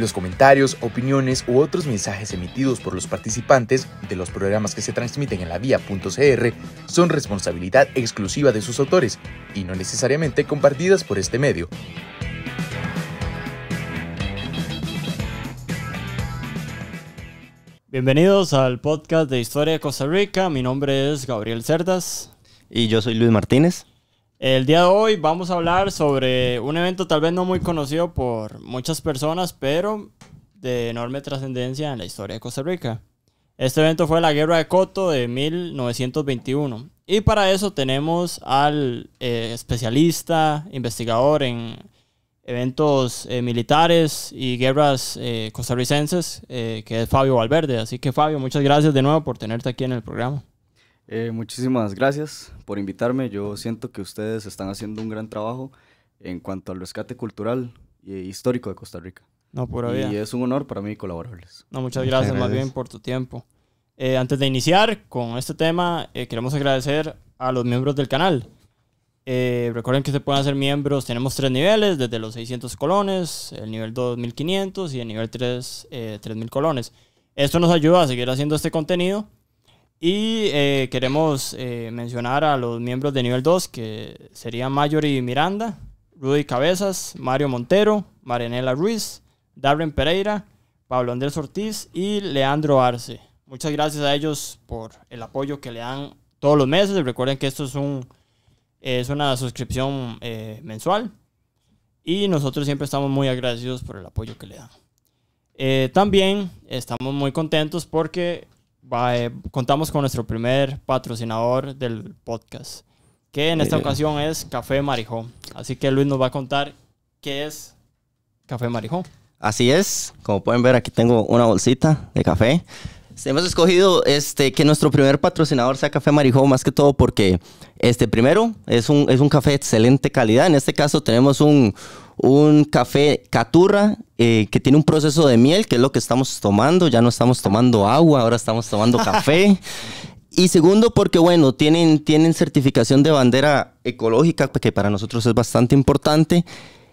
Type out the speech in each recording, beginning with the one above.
Los comentarios, opiniones u otros mensajes emitidos por los participantes de los programas que se transmiten en la vía.cr son responsabilidad exclusiva de sus autores y no necesariamente compartidas por este medio. Bienvenidos al podcast de Historia de Costa Rica. Mi nombre es Gabriel Cerdas. Y yo soy Luis Martínez. El día de hoy vamos a hablar sobre un evento tal vez no muy conocido por muchas personas, pero de enorme trascendencia en la historia de Costa Rica. Este evento fue la Guerra de Coto de 1921. Y para eso tenemos al eh, especialista, investigador en eventos eh, militares y guerras eh, costarricenses, que es Fabio Valverde. Así que Fabio, muchas gracias de nuevo por tenerte aquí en el programa. Eh, muchísimas gracias por invitarme. Yo siento que ustedes están haciendo un gran trabajo en cuanto al rescate cultural e histórico de Costa Rica. No, por Y es un honor para mí colaborarles. No, muchas gracias, más bien por tu tiempo. Eh, antes de iniciar con este tema, eh, queremos agradecer a los miembros del canal. recuerden que se pueden hacer miembros, tenemos tres niveles, desde los 600 colones, el nivel 2500 y el nivel 3, 3000 colones. Esto nos ayuda a seguir haciendo este contenido y eh, queremos eh, mencionar a los miembros de nivel 2, que serían Mayori Miranda, Rudy Cabezas, Mario Montero, Marianela Ruiz, Darren Pereira, Pablo Andrés Ortiz y Leandro Arce. Muchas gracias a ellos por el apoyo que le dan todos los meses. Recuerden que esto es, un, es una suscripción eh, mensual y nosotros siempre estamos muy agradecidos por el apoyo que le dan. también estamos muy contentos porque contamos con nuestro primer patrocinador del podcast, que en esta ocasión es Café Marijó. Así que Luis nos va a contar qué es Café Marijó. Así es, como pueden ver aquí tengo una bolsita de café. Hemos escogido este, que nuestro primer patrocinador sea Café Marijó, más que todo porque, este, primero, es un, es un café de excelente calidad. En este caso tenemos un, café caturra eh, que tiene un proceso de miel, que es lo que estamos tomando. Ya no estamos tomando agua, ahora estamos tomando café. Y segundo, porque bueno, tienen, tienen certificación de bandera ecológica, que para nosotros es bastante importante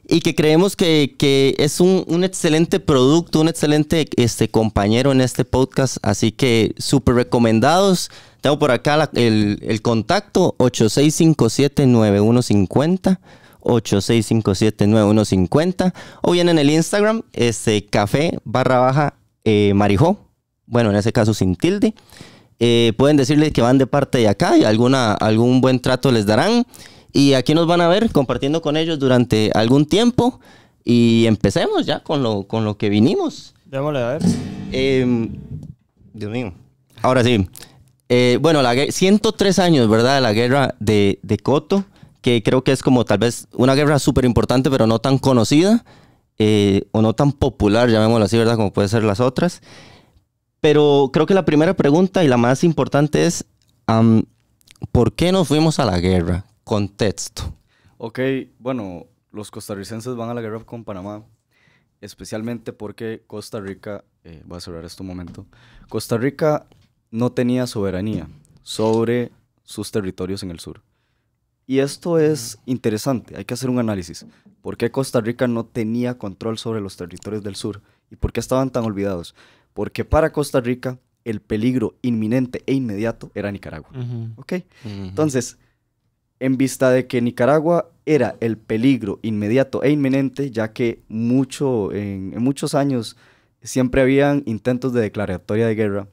y que creemos que, es un, excelente producto, un excelente este, compañero en este podcast. Así que súper recomendados. Tengo por acá el, el, contacto 8657-9150. 8657-9150. O bien en el Instagram, este, café barra baja eh, marijó. Bueno, en ese caso sin tilde. Eh, pueden decirle que van de parte de acá y alguna, algún buen trato les darán. Y aquí nos van a ver compartiendo con ellos durante algún tiempo. Y empecemos ya con lo, con lo que vinimos. Démosle a ver. Em, Dios mío. Ahora sí. Eh, bueno, la, 103 años, ¿verdad? De la guerra de, de Coto, que creo que es como tal vez una guerra súper importante, pero no tan conocida eh, o no tan popular, llamémoslo así, ¿verdad? Como puede ser las otras. Pero creo que la primera pregunta y la más importante es, ¿por qué nos fuimos a la guerra? Contexto. Ok, bueno, los costarricenses van a la guerra con Panamá, especialmente porque Costa Rica, eh, voy a cerrar este momento, Costa Rica no tenía soberanía sobre sus territorios en el sur. Y esto es interesante, hay que hacer un análisis. ¿Por qué Costa Rica no tenía control sobre los territorios del sur? ¿Y por qué estaban tan olvidados? Porque para Costa Rica el peligro inminente e inmediato era Nicaragua. ¿Ok? Entonces, en vista de que Nicaragua era el peligro inmediato e inminente, ya que mucho, en, muchos años siempre habían intentos de declaratoria de guerra.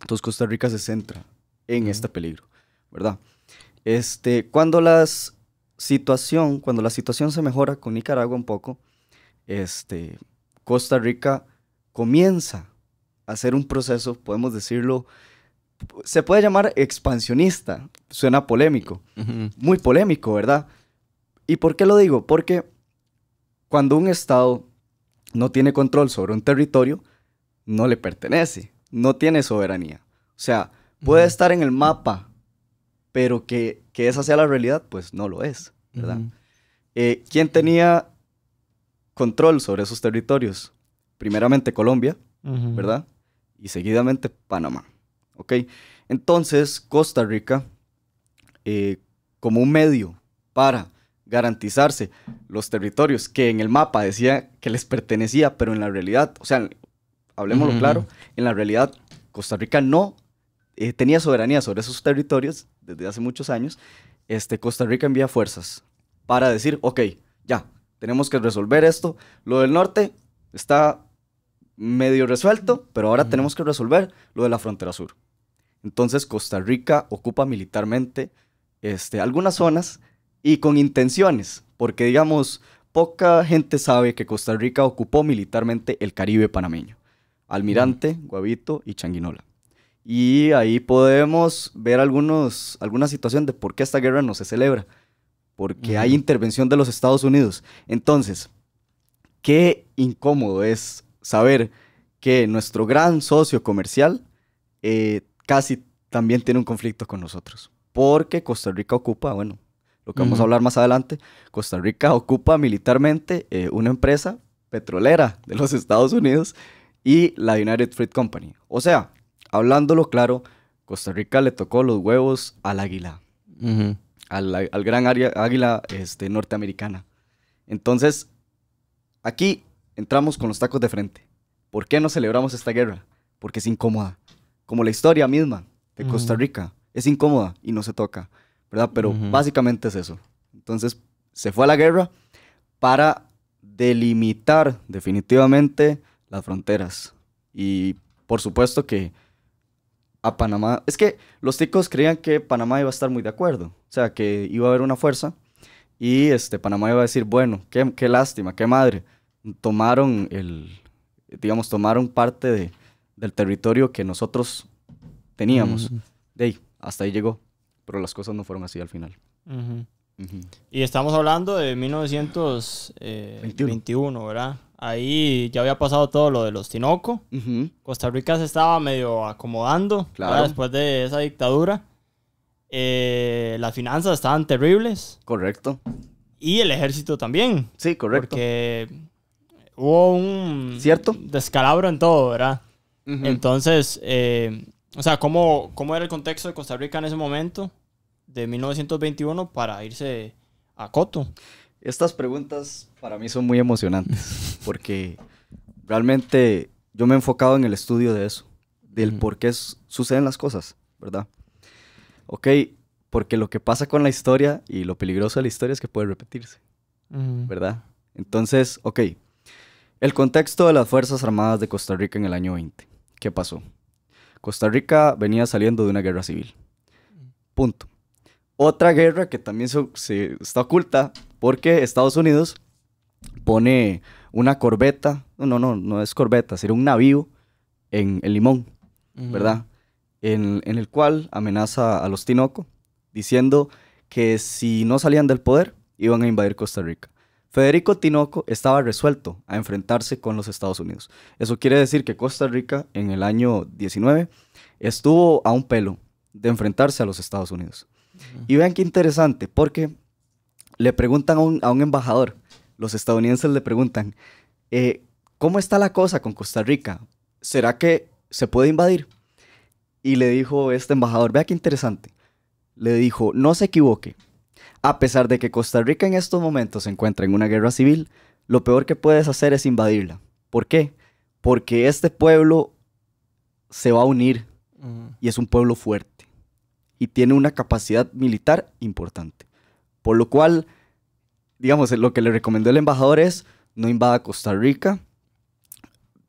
Entonces Costa Rica se centra en este peligro, ¿verdad? Este, cuando las situación, cuando la situación se mejora con Nicaragua un poco, este, Costa Rica comienza a hacer un proceso, podemos decirlo, se puede llamar expansionista, suena polémico, muy polémico, ¿verdad? ¿Y por qué lo digo? Porque cuando un Estado no tiene control sobre un territorio, no le pertenece, no tiene soberanía. O sea, puede estar en el mapa, pero que, que, esa sea la realidad, pues no lo es, ¿verdad? Eh, ¿Quién tenía control sobre esos territorios? Primeramente Colombia, ¿verdad? Y seguidamente Panamá. ¿ok? Entonces, Costa Rica, eh, como un medio para garantizarse los territorios que en el mapa decía que les pertenecía, pero en la realidad, o sea, hablemoslo claro, en la realidad Costa Rica no eh, tenía soberanía sobre esos territorios desde hace muchos años, este, Costa Rica envía fuerzas para decir, ok, ya, tenemos que resolver esto, lo del norte está medio resuelto, pero ahora tenemos que resolver lo de la frontera sur. Entonces Costa Rica ocupa militarmente este, algunas zonas y con intenciones, porque digamos, poca gente sabe que Costa Rica ocupó militarmente el Caribe panameño, Almirante, mm. Guavito y Changuinola. Y ahí podemos ver algunos, alguna situación de por qué esta guerra no se celebra, porque hay mm. intervención de los Estados Unidos. Entonces, qué incómodo es saber que nuestro gran socio comercial eh, casi también tiene un conflicto con nosotros, porque Costa Rica ocupa, bueno, lo que vamos a hablar más adelante, Costa Rica ocupa militarmente eh, una empresa petrolera de los Estados Unidos y la United Fruit Company. O sea, hablándolo claro, Costa Rica le tocó los huevos al águila, al, gran águila este, norteamericana. Entonces, aquí entramos con los tacos de frente. ¿Por qué no celebramos esta guerra? Porque es incómoda como la historia misma de Costa Rica. Es incómoda y no se toca, ¿verdad? Pero básicamente es eso. Entonces, se fue a la guerra para delimitar definitivamente las fronteras. Y por supuesto que a Panamá, es que los chicos creían que Panamá iba a estar muy de acuerdo, o sea, que iba a haber una fuerza y este, Panamá iba a decir, bueno, qué, qué lástima, qué madre, tomaron el, digamos, tomaron parte de, del territorio que nosotros teníamos. De ahí, hasta ahí llegó. Pero las cosas no fueron así al final. Y estamos hablando de 1921, eh, ¿verdad? Ahí ya había pasado todo lo de los Tinoco. Costa Rica se estaba medio acomodando claro. después de esa dictadura. Eh, las finanzas estaban terribles. Correcto. Y el ejército también. Sí, correcto. Porque hubo un descalabro en todo, ¿verdad? Entonces, eh, o sea, ¿cómo, ¿cómo era el contexto de Costa Rica en ese momento, de 1921, para irse a Coto? Estas preguntas para mí son muy emocionantes, porque realmente yo me he enfocado en el estudio de eso, del por qué suceden las cosas, ¿verdad? Ok, porque lo que pasa con la historia y lo peligroso de la historia es que puede repetirse, ¿verdad? Entonces, ok, el contexto de las Fuerzas Armadas de Costa Rica en el año 20. ¿Qué pasó? Costa Rica venía saliendo de una guerra civil. Punto. Otra guerra que también se, está oculta porque Estados Unidos pone una corbeta, no, no, no es corbeta, sino un navío en el Limón, ¿verdad? En, en, el cual amenaza a los Tinoco diciendo que si no salían del poder iban a invadir Costa Rica. Federico Tinoco estaba resuelto a enfrentarse con los Estados Unidos. Eso quiere decir que Costa Rica en el año 19 estuvo a un pelo de enfrentarse a los Estados Unidos. Y vean qué interesante, porque le preguntan a un, embajador, los estadounidenses le preguntan, eh, ¿cómo está la cosa con Costa Rica? ¿Será que se puede invadir? Y le dijo este embajador, vea qué interesante, le dijo, no se equivoque, a pesar de que Costa Rica en estos momentos se encuentra en una guerra civil, lo peor que puedes hacer es invadirla. ¿Por qué? Porque este pueblo se va a unir mm. y es un pueblo fuerte y tiene una capacidad militar importante. Por lo cual, digamos, lo que le recomendó el embajador es no invada Costa Rica,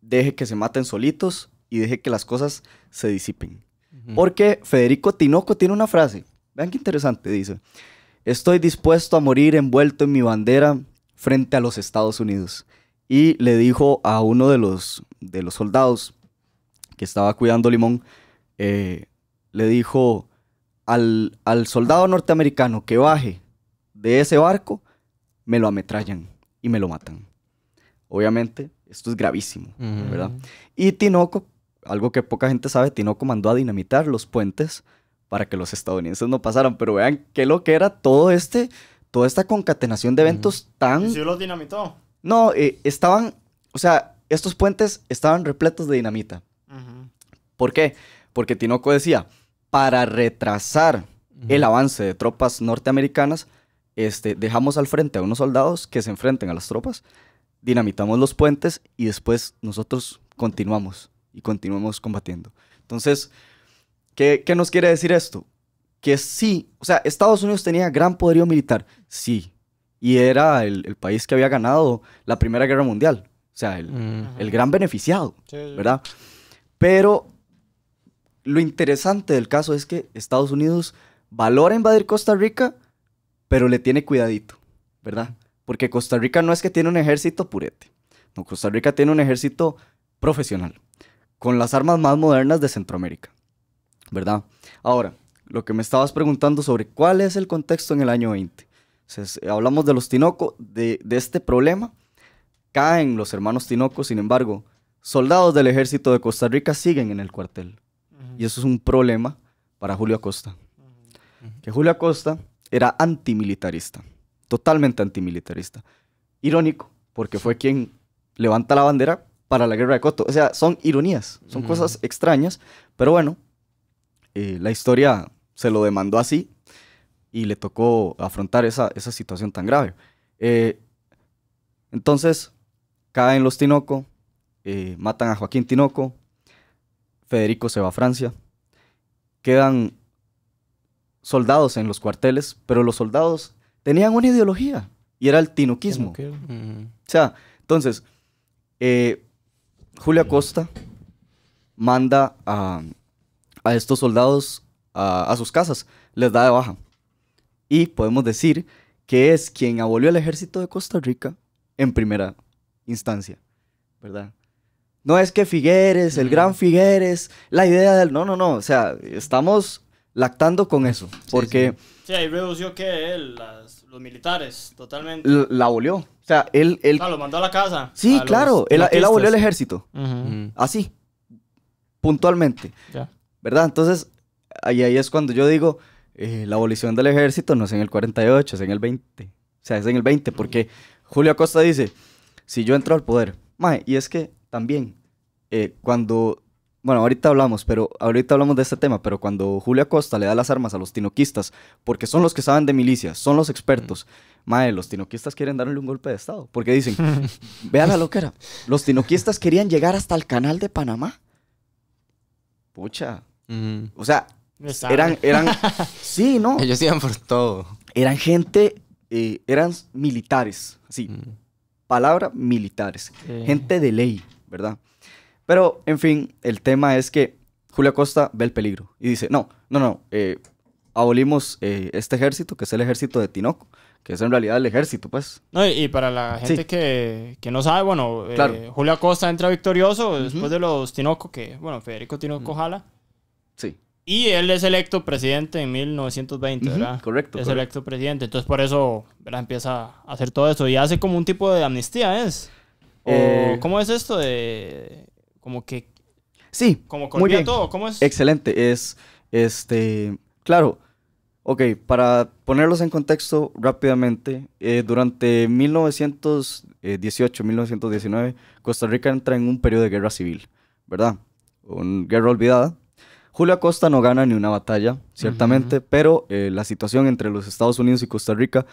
deje que se maten solitos y deje que las cosas se disipen. Porque Federico Tinoco tiene una frase, vean qué interesante, dice, Estoy dispuesto a morir envuelto en mi bandera frente a los Estados Unidos. Y le dijo a uno de los, de los soldados que estaba cuidando Limón, eh, le dijo al, al soldado norteamericano que baje de ese barco, me lo ametrallan y me lo matan. Obviamente, esto es gravísimo, ¿verdad? Y Tinoco, algo que poca gente sabe, Tinoco mandó a dinamitar los puentes para que los estadounidenses no pasaran. Pero vean qué lo que era todo este, toda esta concatenación de eventos tan... ¿Y los dinamitó? No, eh, estaban, o sea, estos puentes estaban repletos de dinamita. ¿Por qué? Porque Tinoco decía, para retrasar el avance de tropas norteamericanas, este, dejamos al frente a unos soldados que se enfrenten a las tropas, dinamitamos los puentes y después nosotros continuamos y continuamos combatiendo. Entonces, ¿Qué, nos quiere decir esto? Que sí, o sea, Estados Unidos tenía gran poderío militar, sí, y era el, país que había ganado la Primera Guerra Mundial, o sea, el, mm. gran beneficiado, ¿verdad? Pero lo interesante del caso es que Estados Unidos valora invadir Costa Rica, pero le tiene cuidadito, ¿verdad? Porque Costa Rica no es que tiene un ejército purete. No, Costa Rica tiene un ejército profesional, con las armas más modernas de Centroamérica. ¿verdad? Ahora, lo que me estabas preguntando sobre cuál es el contexto en el año 20. Eh, hablamos de los Tinoco, de, este problema. Caen los hermanos Tinoco, sin embargo, soldados del ejército de Costa Rica siguen en el cuartel. Y eso es un problema para Julio Acosta. Que Julio Acosta era antimilitarista, totalmente antimilitarista. Irónico, porque fue quien levanta la bandera para la guerra de Coto. O sea, son ironías, son cosas extrañas, pero bueno, eh, la historia se lo demandó así y le tocó afrontar esa, situación tan grave. Eh, entonces, caen los Tinoco, eh, matan a Joaquín Tinoco, Federico se va a Francia, quedan soldados en los cuarteles, pero los soldados tenían una ideología y era el tinoquismo. O sea, entonces, Julia Costa manda a, a estos soldados a, sus casas, les da de baja. Y podemos decir que es quien abolió el ejército de Costa Rica en primera instancia, ¿verdad? No es que Figueres, el gran Figueres, la idea del... No, no, no, o sea, estamos lactando con eso, porque... Sí, redució que él, los militares, totalmente. La abolió, o sea, él... él... Ah, lo mandó a la casa. Sí, claro, él, él, abolió el ejército, así, puntualmente. ¿verdad? Entonces, ahí, ahí es cuando yo digo, eh, la abolición del ejército no es en el 48, es en el 20. O sea, es en el 20, porque Julio Acosta dice, si yo entro al poder, mae, y es que también, eh, cuando, bueno, ahorita hablamos, pero ahorita hablamos de este tema, pero cuando Julio Acosta le da las armas a los tinoquistas, porque son los que saben de milicias, son los expertos, mm. mae, los tinoquistas quieren darle un golpe de Estado, porque dicen, vean la loquera, los tinoquistas querían llegar hasta el canal de Panamá o sea, eran, eran, sí, ¿no? Ellos iban por todo. Eran gente, eh, eran militares, sí. palabra militares, gente de ley, ¿verdad? Pero, en fin, el tema es que Julio Costa ve el peligro y dice, no, no, no, eh, abolimos eh, este ejército, que es el ejército de Tinoco, que es en realidad el ejército, pues. No, y, para la gente que, no sabe, bueno, eh, Julio Acosta entra victorioso después de los Tinoco, que, bueno, Federico Tinoco jala. Sí. Y él es electo presidente en 1920, ¿verdad? Correcto. Es electo presidente, entonces por eso ¿verdad? empieza a hacer todo eso y hace como un tipo de amnistía, ¿es? ¿O eh... ¿Cómo es esto de... como que... Sí. Como muy todo, ¿cómo es? Excelente, es, este, claro Ok, para ponerlos en contexto rápidamente, eh, durante 1918-1919, Costa Rica entra en un periodo de guerra civil, ¿verdad? Una guerra olvidada. Julia Costa no gana ni una batalla, ciertamente, pero eh, la situación entre los Estados Unidos y Costa Rica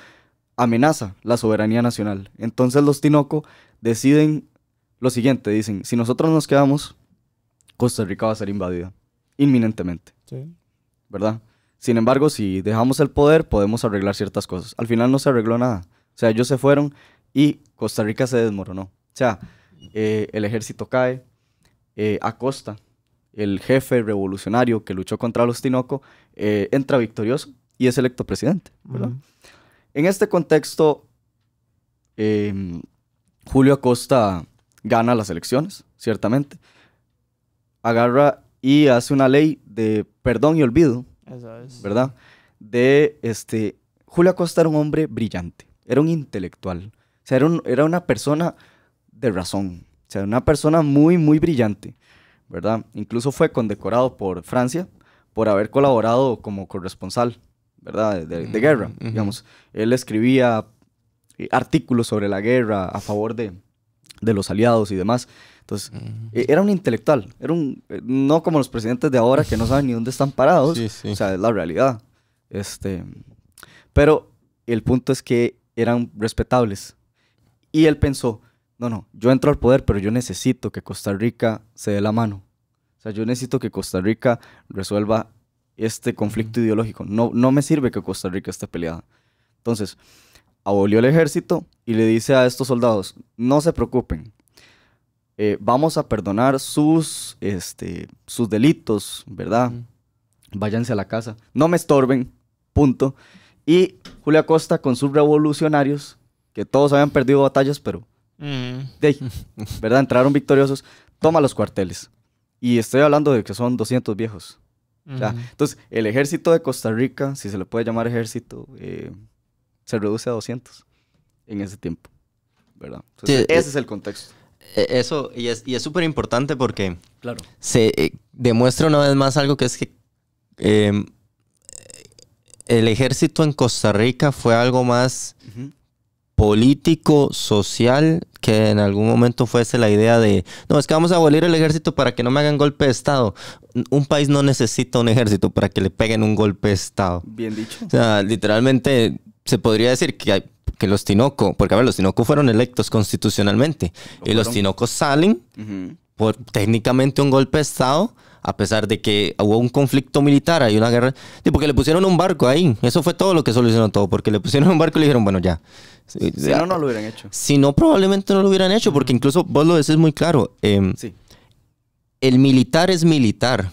amenaza la soberanía nacional. Entonces los Tinoco deciden lo siguiente, dicen, si nosotros nos quedamos, Costa Rica va a ser invadida, inminentemente. Sí. ¿Verdad? Sin embargo, si dejamos el poder, podemos arreglar ciertas cosas. Al final no se arregló nada. O sea, ellos se fueron y Costa Rica se desmoronó. O sea, eh, el ejército cae. Eh, Acosta, el jefe revolucionario que luchó contra los Tinoco, eh, entra victorioso y es electo presidente. En este contexto, em, Julio Acosta gana las elecciones, ciertamente. Agarra y hace una ley de perdón y olvido ¿Verdad? De este. Julio Acosta era un hombre brillante, era un intelectual, o sea, era, una persona de razón, o sea, una persona muy, muy brillante, ¿verdad? Incluso fue condecorado por Francia por haber colaborado como corresponsal, ¿verdad? De, guerra, digamos. Él escribía eh, artículos sobre la guerra a favor de, de los aliados y demás. Entonces, e, era un intelectual, era un, eh, no como los presidentes de ahora que no saben ni dónde están parados, o sea, es la realidad. Este, pero el punto es que eran respetables. Y él pensó, no, no, yo entro al poder, pero yo necesito que Costa Rica se dé la mano. O sea, yo necesito que Costa Rica resuelva este conflicto ideológico. No, no me sirve que Costa Rica esté peleada. Entonces, abolió el ejército y le dice a estos soldados, no se preocupen, eh, vamos a perdonar sus, este, sus delitos, ¿verdad? Váyanse a la casa, no me estorben, punto. Y Julia Costa con sus revolucionarios, que todos habían perdido batallas, pero mm. de, ¿verdad? Entraron victoriosos, toma los cuarteles. Y estoy hablando de que son 200 viejos. entonces, el ejército de Costa Rica, si se le puede llamar ejército, eh, se reduce a 200 en ese tiempo, ¿verdad? ese eh, es el contexto. E-, eso, y es y súper importante porque claro. se eh, demuestra una vez más algo que es que em, el ejército en Costa Rica fue algo más político, social, que en algún momento fuese la idea de, no, es que vamos a abolir el ejército para que no me hagan golpe de Estado. Un país no necesita un ejército para que le peguen un golpe de Estado. Bien dicho. O sea, literalmente se podría decir que hay, que los Tinoco, porque a ver, los Tinoco fueron electos constitucionalmente y los Tinocos salen por técnicamente un golpe de Estado, a pesar de que hubo un conflicto militar, hay una guerra, Sí, porque le pusieron un barco ahí, eso fue todo lo que solucionó todo, porque le pusieron un barco y le dijeron, bueno, ya. Si, no, no lo hubieran hecho. Si no, probablemente no lo hubieran hecho, porque incluso vos lo decís muy claro. Em, sí. El militar es militar.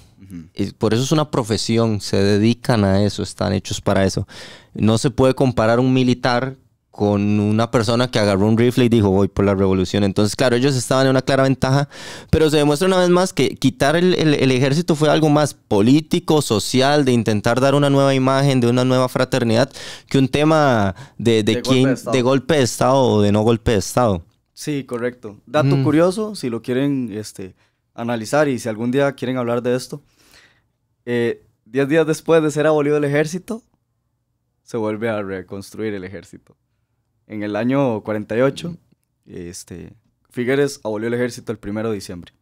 Y por eso es una profesión, se dedican a eso, están hechos para eso. No se puede comparar un militar con una persona que agarró un rifle y dijo voy por la revolución. Entonces, claro, ellos estaban en una clara ventaja, pero se demuestra una vez más que quitar el, ejército fue algo más político, social, de intentar dar una nueva imagen, de una nueva fraternidad, que un tema de, quién, golpe de, golpe Estado o de no golpe de Estado. Sí, correcto. Dato mm. curioso, si lo quieren este, analizar y si algún día quieren hablar de esto, eh, diez días después de ser abolido el ejército, se vuelve a reconstruir el ejército en el año 48, este, Figueres abolió el ejército el 1 de diciembre.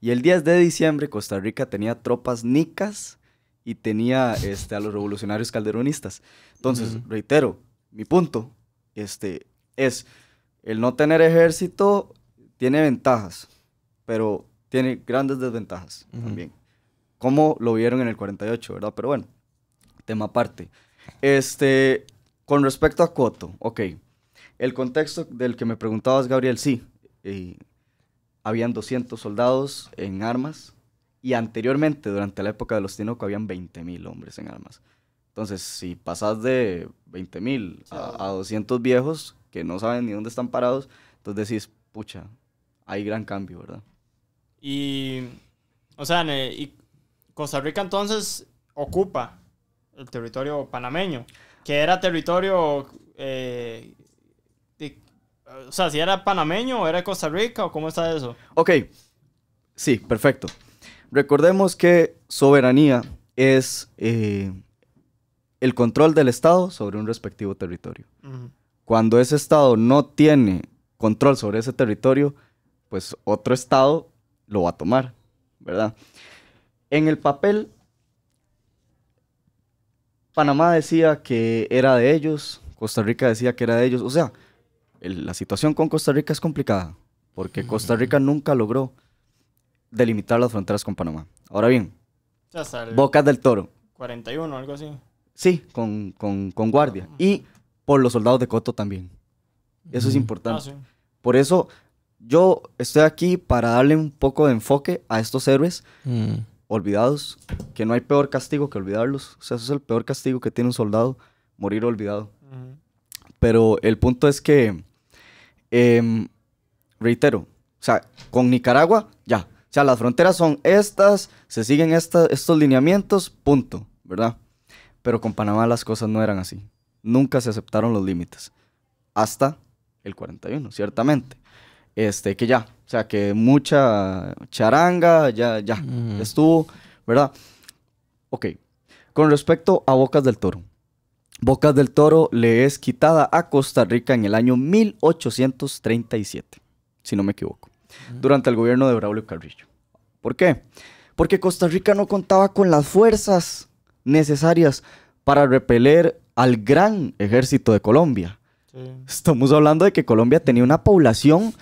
Y el 10 de diciembre Costa Rica tenía tropas nicas y tenía este, a los revolucionarios calderonistas. Entonces, reitero, mi punto este, es, el no tener ejército tiene ventajas, pero tiene grandes desventajas también. Como lo vieron en el 48, ¿verdad? Pero bueno, tema aparte. Este, con respecto a Coto, ok. El contexto del que me preguntabas, Gabriel, sí. Eh, habían 200 soldados en armas y anteriormente, durante la época de los Tinoco, habían 20.000 hombres en armas. Entonces, si pasas de 20.000 a, a, 200 viejos que no saben ni dónde están parados, entonces decís, pucha, hay gran cambio, ¿verdad? Y, o sea, eh, y Costa Rica entonces ocupa el territorio panameño que era territorio... Eh, o sea, si era panameño o era Costa Rica o cómo está eso. Ok, sí, perfecto. Recordemos que soberanía es eh, el control del Estado sobre un respectivo territorio. Cuando ese Estado no tiene control sobre ese territorio, pues otro Estado lo va a tomar, ¿verdad? En el papel Panamá decía que era de ellos, Costa Rica decía que era de ellos. O sea, la situación con Costa Rica es complicada, porque Costa Rica nunca logró delimitar las fronteras con Panamá. Ahora bien, Bocas del Toro. 41, algo así. Sí, con, con, guardia. Y por los soldados de Coto también. Eso es importante. Ah, por eso yo estoy aquí para darle un poco de enfoque a estos héroes mm olvidados, que no hay peor castigo que olvidarlos. O sea, eso es el peor castigo que tiene un soldado, morir olvidado. Pero el punto es que, em, reitero, o sea, con Nicaragua, ya. O sea, las fronteras son estas, se siguen estas, estos lineamientos, punto, ¿verdad? Pero con Panamá las cosas no eran así. Nunca se aceptaron los límites. Hasta el 41, ciertamente este, que ya, o sea, que mucha charanga, ya, ya, estuvo, ¿verdad? Ok, con respecto a Bocas del Toro. Bocas del Toro le es quitada a Costa Rica en el año 1837, si no me equivoco, durante el gobierno de Braulio Carrillo. ¿Por qué? Porque Costa Rica no contaba con las fuerzas necesarias para repeler al gran ejército de Colombia. Estamos hablando de que Colombia tenía una población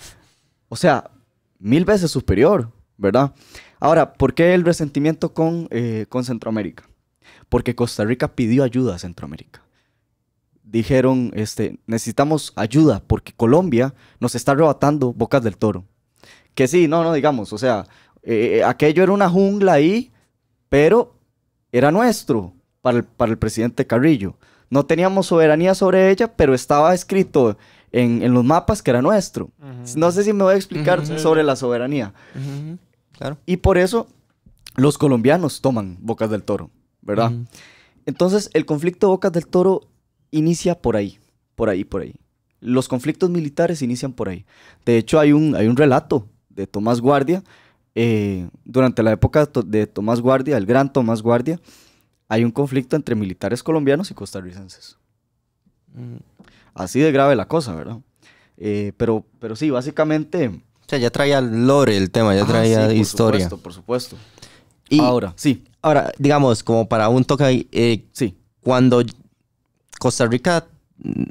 o sea, mil veces superior, ¿verdad? Ahora, ¿por qué el resentimiento con, eh, con Centroamérica? Porque Costa Rica pidió ayuda a Centroamérica. Dijeron, este, necesitamos ayuda porque Colombia nos está arrebatando bocas del toro. Que sí, no, no, digamos, o sea, eh, eh, aquello era una jungla ahí, pero era nuestro para el, para el presidente Carrillo. No teníamos soberanía sobre ella, pero estaba escrito en, en los mapas que era nuestro. No sé si me voy a explicar sobre la soberanía. Y por eso los colombianos toman Bocas del Toro, ¿verdad? Entonces el conflicto Bocas del Toro inicia por ahí, por ahí, por ahí. Los conflictos militares inician por ahí. De hecho hay un, hay un relato de Tomás Guardia. Eh, durante la época de Tomás Guardia, el gran Tomás Guardia, hay un conflicto entre militares colombianos y costarricenses. Mm, Así de grave la cosa, ¿verdad? Eh, pero, pero sí, básicamente... O sea, ya traía lore el tema, ya traía historia. Por supuesto, por supuesto. Y ahora, sí. Ahora, digamos, como para un toque, eh, sí. cuando Costa Rica, mm,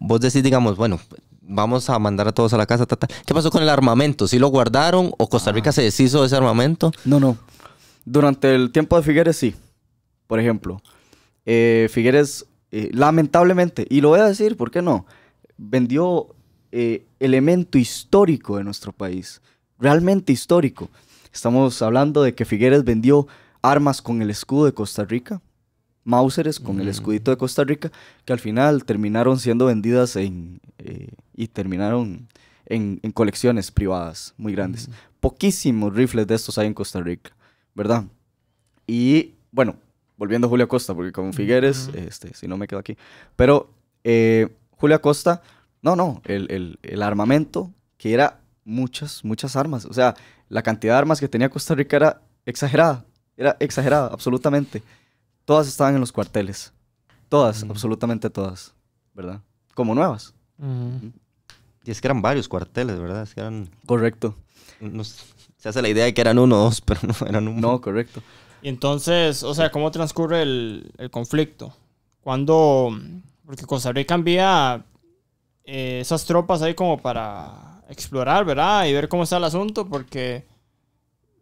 vos decís, digamos, bueno, vamos a mandar a todos a la casa. ¿Qué pasó con el armamento? ¿Sí lo guardaron o Costa Rica ah. se deshizo de ese armamento? No, no. Durante el tiempo de Figueres sí. Por ejemplo, eh, Figueres eh, lamentablemente, y lo voy a decir, ¿por qué no? Vendió eh, elemento histórico de nuestro país, realmente histórico. Estamos hablando de que Figueres vendió armas con el escudo de Costa Rica, Mauseres con el escudito de Costa Rica, que al final terminaron siendo vendidas en, eh, y terminaron en, colecciones privadas muy grandes. Poquísimos rifles de estos hay en Costa Rica, ¿verdad? Y bueno, volviendo a Julio Costa, porque con Figueres, este, si no me quedo aquí. Pero eh, Julio Acosta, no, no, el, el, armamento, que era muchas, muchas armas. O sea, la cantidad de armas que tenía Costa Rica era exagerada, era exagerada, absolutamente. Todas estaban en los cuarteles, todas, absolutamente todas, ¿verdad? Como nuevas. Y es que eran varios cuarteles, ¿verdad? Es que eran... Correcto. se hace la idea de que eran uno o dos, pero no eran uno. No, correcto. Y entonces, o sea, ¿cómo transcurre el, conflicto? Cuando, porque Costa Rica envía eh, esas tropas ahí como para explorar, ¿verdad? Y ver cómo está el asunto, porque,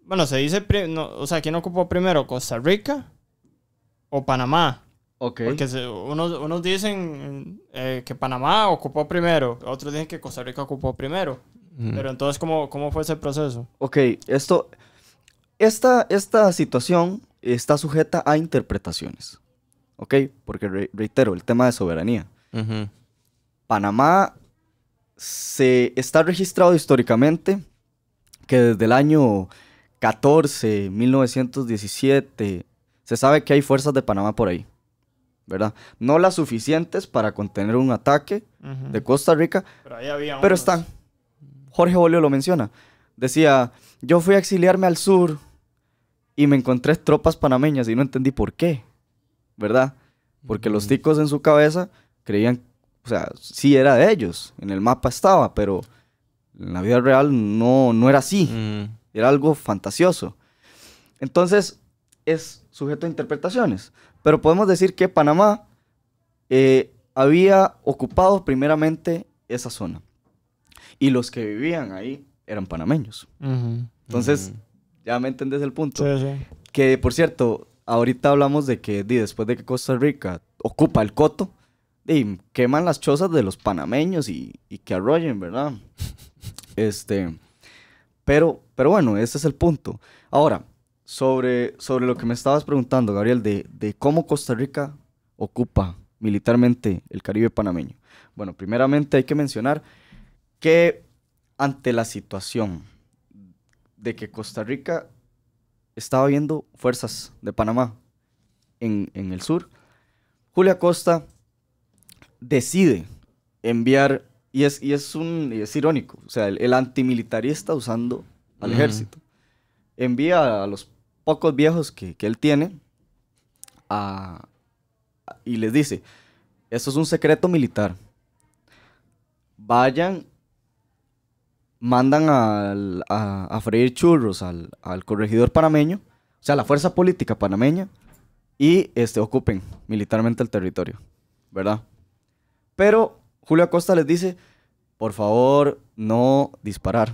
bueno, se dice, o sea, ¿quién ocupó primero, Costa Rica o Panamá? Okay. Porque unos, dicen eh, que Panamá ocupó primero, otros dicen que Costa Rica ocupó primero. Pero entonces, ¿cómo, ¿cómo fue ese proceso? Ok, esto, esta, esta situación está sujeta a interpretaciones, ¿ok? Porque reitero, el tema de soberanía. Panamá se está registrado históricamente que desde el año 14, 1917, se sabe que hay fuerzas de Panamá por ahí, ¿verdad? No las suficientes para contener un ataque de Costa Rica, pero, están. Jorge Bolio lo menciona. Decía, yo fui a exiliarme al sur y me encontré tropas panameñas y no entendí por qué, ¿verdad? Porque los ticos en su cabeza creían, o sea, sí era de ellos, en el mapa estaba, pero en la vida real no, no era así, mm. era algo fantasioso. Entonces, es sujeto a interpretaciones, pero podemos decir que Panamá eh, había ocupado primeramente esa zona y los que vivían ahí eran panameños. Entonces, ya me entendés el punto. Que por cierto, ahorita hablamos de que después de que Costa Rica ocupa el coto, y queman las chozas de los panameños y, que arroyen, ¿verdad? este, pero, pero bueno, ese es el punto. Ahora, sobre, sobre lo que me estabas preguntando, Gabriel, de, de cómo Costa Rica ocupa militarmente el Caribe panameño. Bueno, primeramente hay que mencionar que ante la situación de que Costa Rica estaba viendo fuerzas de Panamá en, el sur. Julia Costa decide enviar, y es, y es, un, irónico, o sea, el, antimilitarista usando al ejército, envía a los pocos viejos que, él tiene y les dice, esto es un secreto militar, vayan mandan a, freír churros al, corregidor panameño, o sea, la fuerza política panameña, y este, ocupen militarmente el territorio, ¿verdad? Pero Julio Acosta les dice, por favor, no disparar,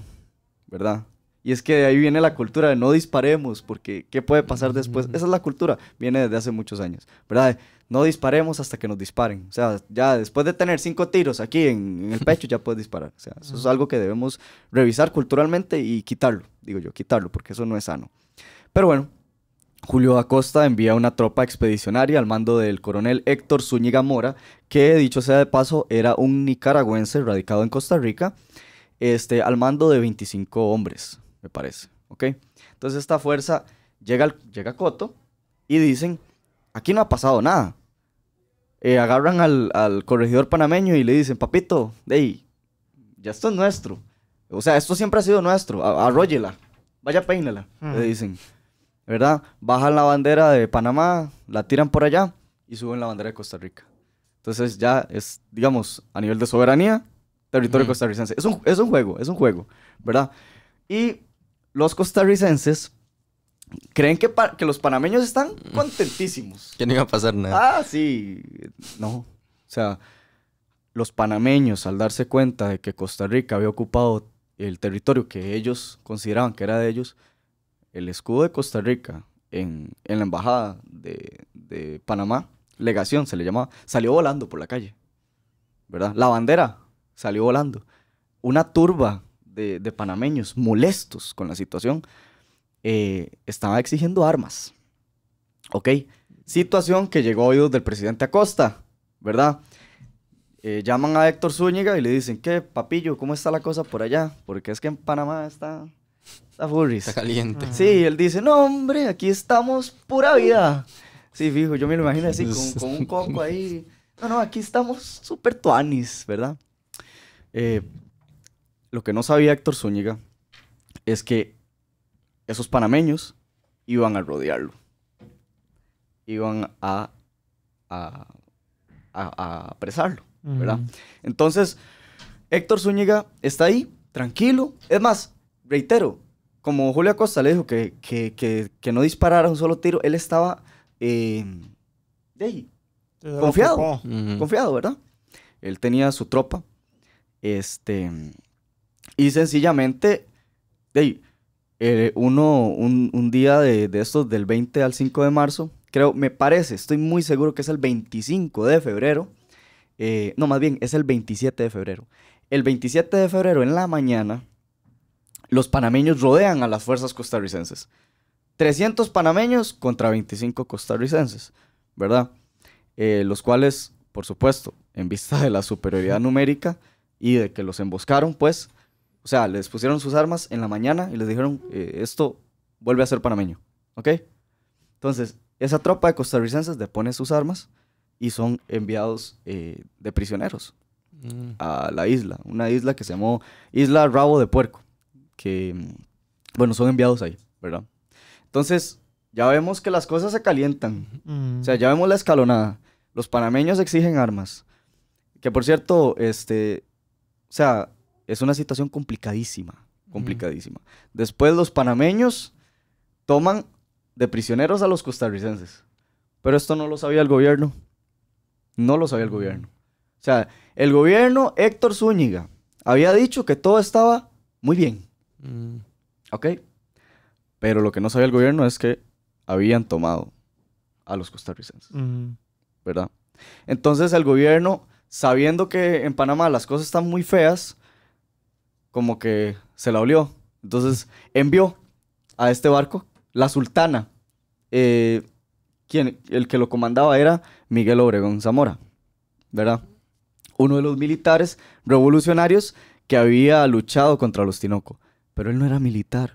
¿verdad? Y es que de ahí viene la cultura de no disparemos, porque ¿qué puede pasar después? Esa es la cultura, viene desde hace muchos años, ¿verdad? no disparemos hasta que nos disparen. O sea, ya después de tener cinco tiros aquí en, el pecho, ya puedes disparar. O sea, eso es algo que debemos revisar culturalmente y quitarlo, digo yo, quitarlo, porque eso no es sano. Pero bueno, Julio Acosta envía una tropa expedicionaria al mando del coronel Héctor Zúñiga Mora, que dicho sea de paso, era un nicaragüense radicado en Costa Rica, este, al mando de 25 hombres, me parece. ¿ok? Entonces esta fuerza llega, llega a Coto y dicen, aquí no ha pasado nada. Eh, agarran al, corregidor panameño y le dicen, papito, hey, ya esto es nuestro. O sea, esto siempre ha sido nuestro. Arróyela. Vaya, peínela. Le dicen. ¿Verdad? Bajan la bandera de Panamá, la tiran por allá y suben la bandera de Costa Rica. Entonces ya es, digamos, a nivel de soberanía, territorio costarricense. Es un, es un juego, es un juego, ¿verdad? Y los costarricenses creen que, los panameños están mm. contentísimos. Que no iba a pasar nada. Ah, sí. No. O sea, los panameños al darse cuenta de que Costa Rica había ocupado el territorio que ellos consideraban que era de ellos, el escudo de Costa Rica en, la embajada de, Panamá, legación se le llamaba, salió volando por la calle. ¿Verdad? La bandera salió volando. Una turba de panameños molestos con la situación eh, estaba exigiendo armas. ¿Ok? Situación que llegó a oídos del presidente Acosta, ¿verdad? Eh, llaman a Héctor Zúñiga y le dicen, ¿qué, papillo, cómo está la cosa por allá? Porque es que en Panamá está, está furris. Está caliente. Sí, él dice, no, hombre, aquí estamos pura vida. Sí, fijo, yo me lo imagino así, con, un coco ahí. No, no, aquí estamos súper tuanis, ¿verdad? Eh, lo que no sabía Héctor Zúñiga es que esos panameños iban a rodearlo. Iban a, a, apresarlo, ¿verdad? Entonces, Héctor Zúñiga está ahí, tranquilo. Es más, reitero, como Julia Costa le dijo que, no disparara un solo tiro, él estaba eh, de confiado, confiado, ¿verdad? Él tenía su tropa. Este, y sencillamente, de ahí, eh, uno, un, día de, estos del 20 al 5 de marzo, creo, me parece, estoy muy seguro que es el 25 de febrero, eh, no, más bien es el 27 de febrero. El 27 de febrero en la mañana, los panameños rodean a las fuerzas costarricenses. 300 panameños contra 25 costarricenses, ¿verdad? Eh, los cuales, por supuesto, en vista de la superioridad numérica y de que los emboscaron, pues, o sea, les pusieron sus armas en la mañana y les dijeron, eh, esto vuelve a ser panameño, ¿ok? Entonces, esa tropa de costarricenses pone sus armas y son enviados eh, de prisioneros mm. a la isla, una isla que se llamó Isla Rabo de Puerco, que, bueno, son enviados ahí, ¿verdad? Entonces, ya vemos que las cosas se calientan, o sea, mm. ya vemos la escalonada, los panameños exigen armas, que por cierto, este, o sea, es una situación complicadísima, complicadísima. Después los panameños toman de prisioneros a los costarricenses, pero esto no lo sabía el gobierno, no lo sabía el gobierno. O sea, el gobierno Héctor Zúñiga había dicho que todo estaba muy bien. Mm. ¿Ok? Pero lo que no sabía el gobierno es que habían tomado a los costarricenses. ¿Verdad? Entonces el gobierno, sabiendo que en Panamá las cosas están muy feas, como que se la olió. Entonces envió a este barco la sultana. Eh, quien, el que lo comandaba era Miguel Obregón Zamora, ¿verdad? Uno de los militares revolucionarios que había luchado contra los Tinoco. Pero él no era militar.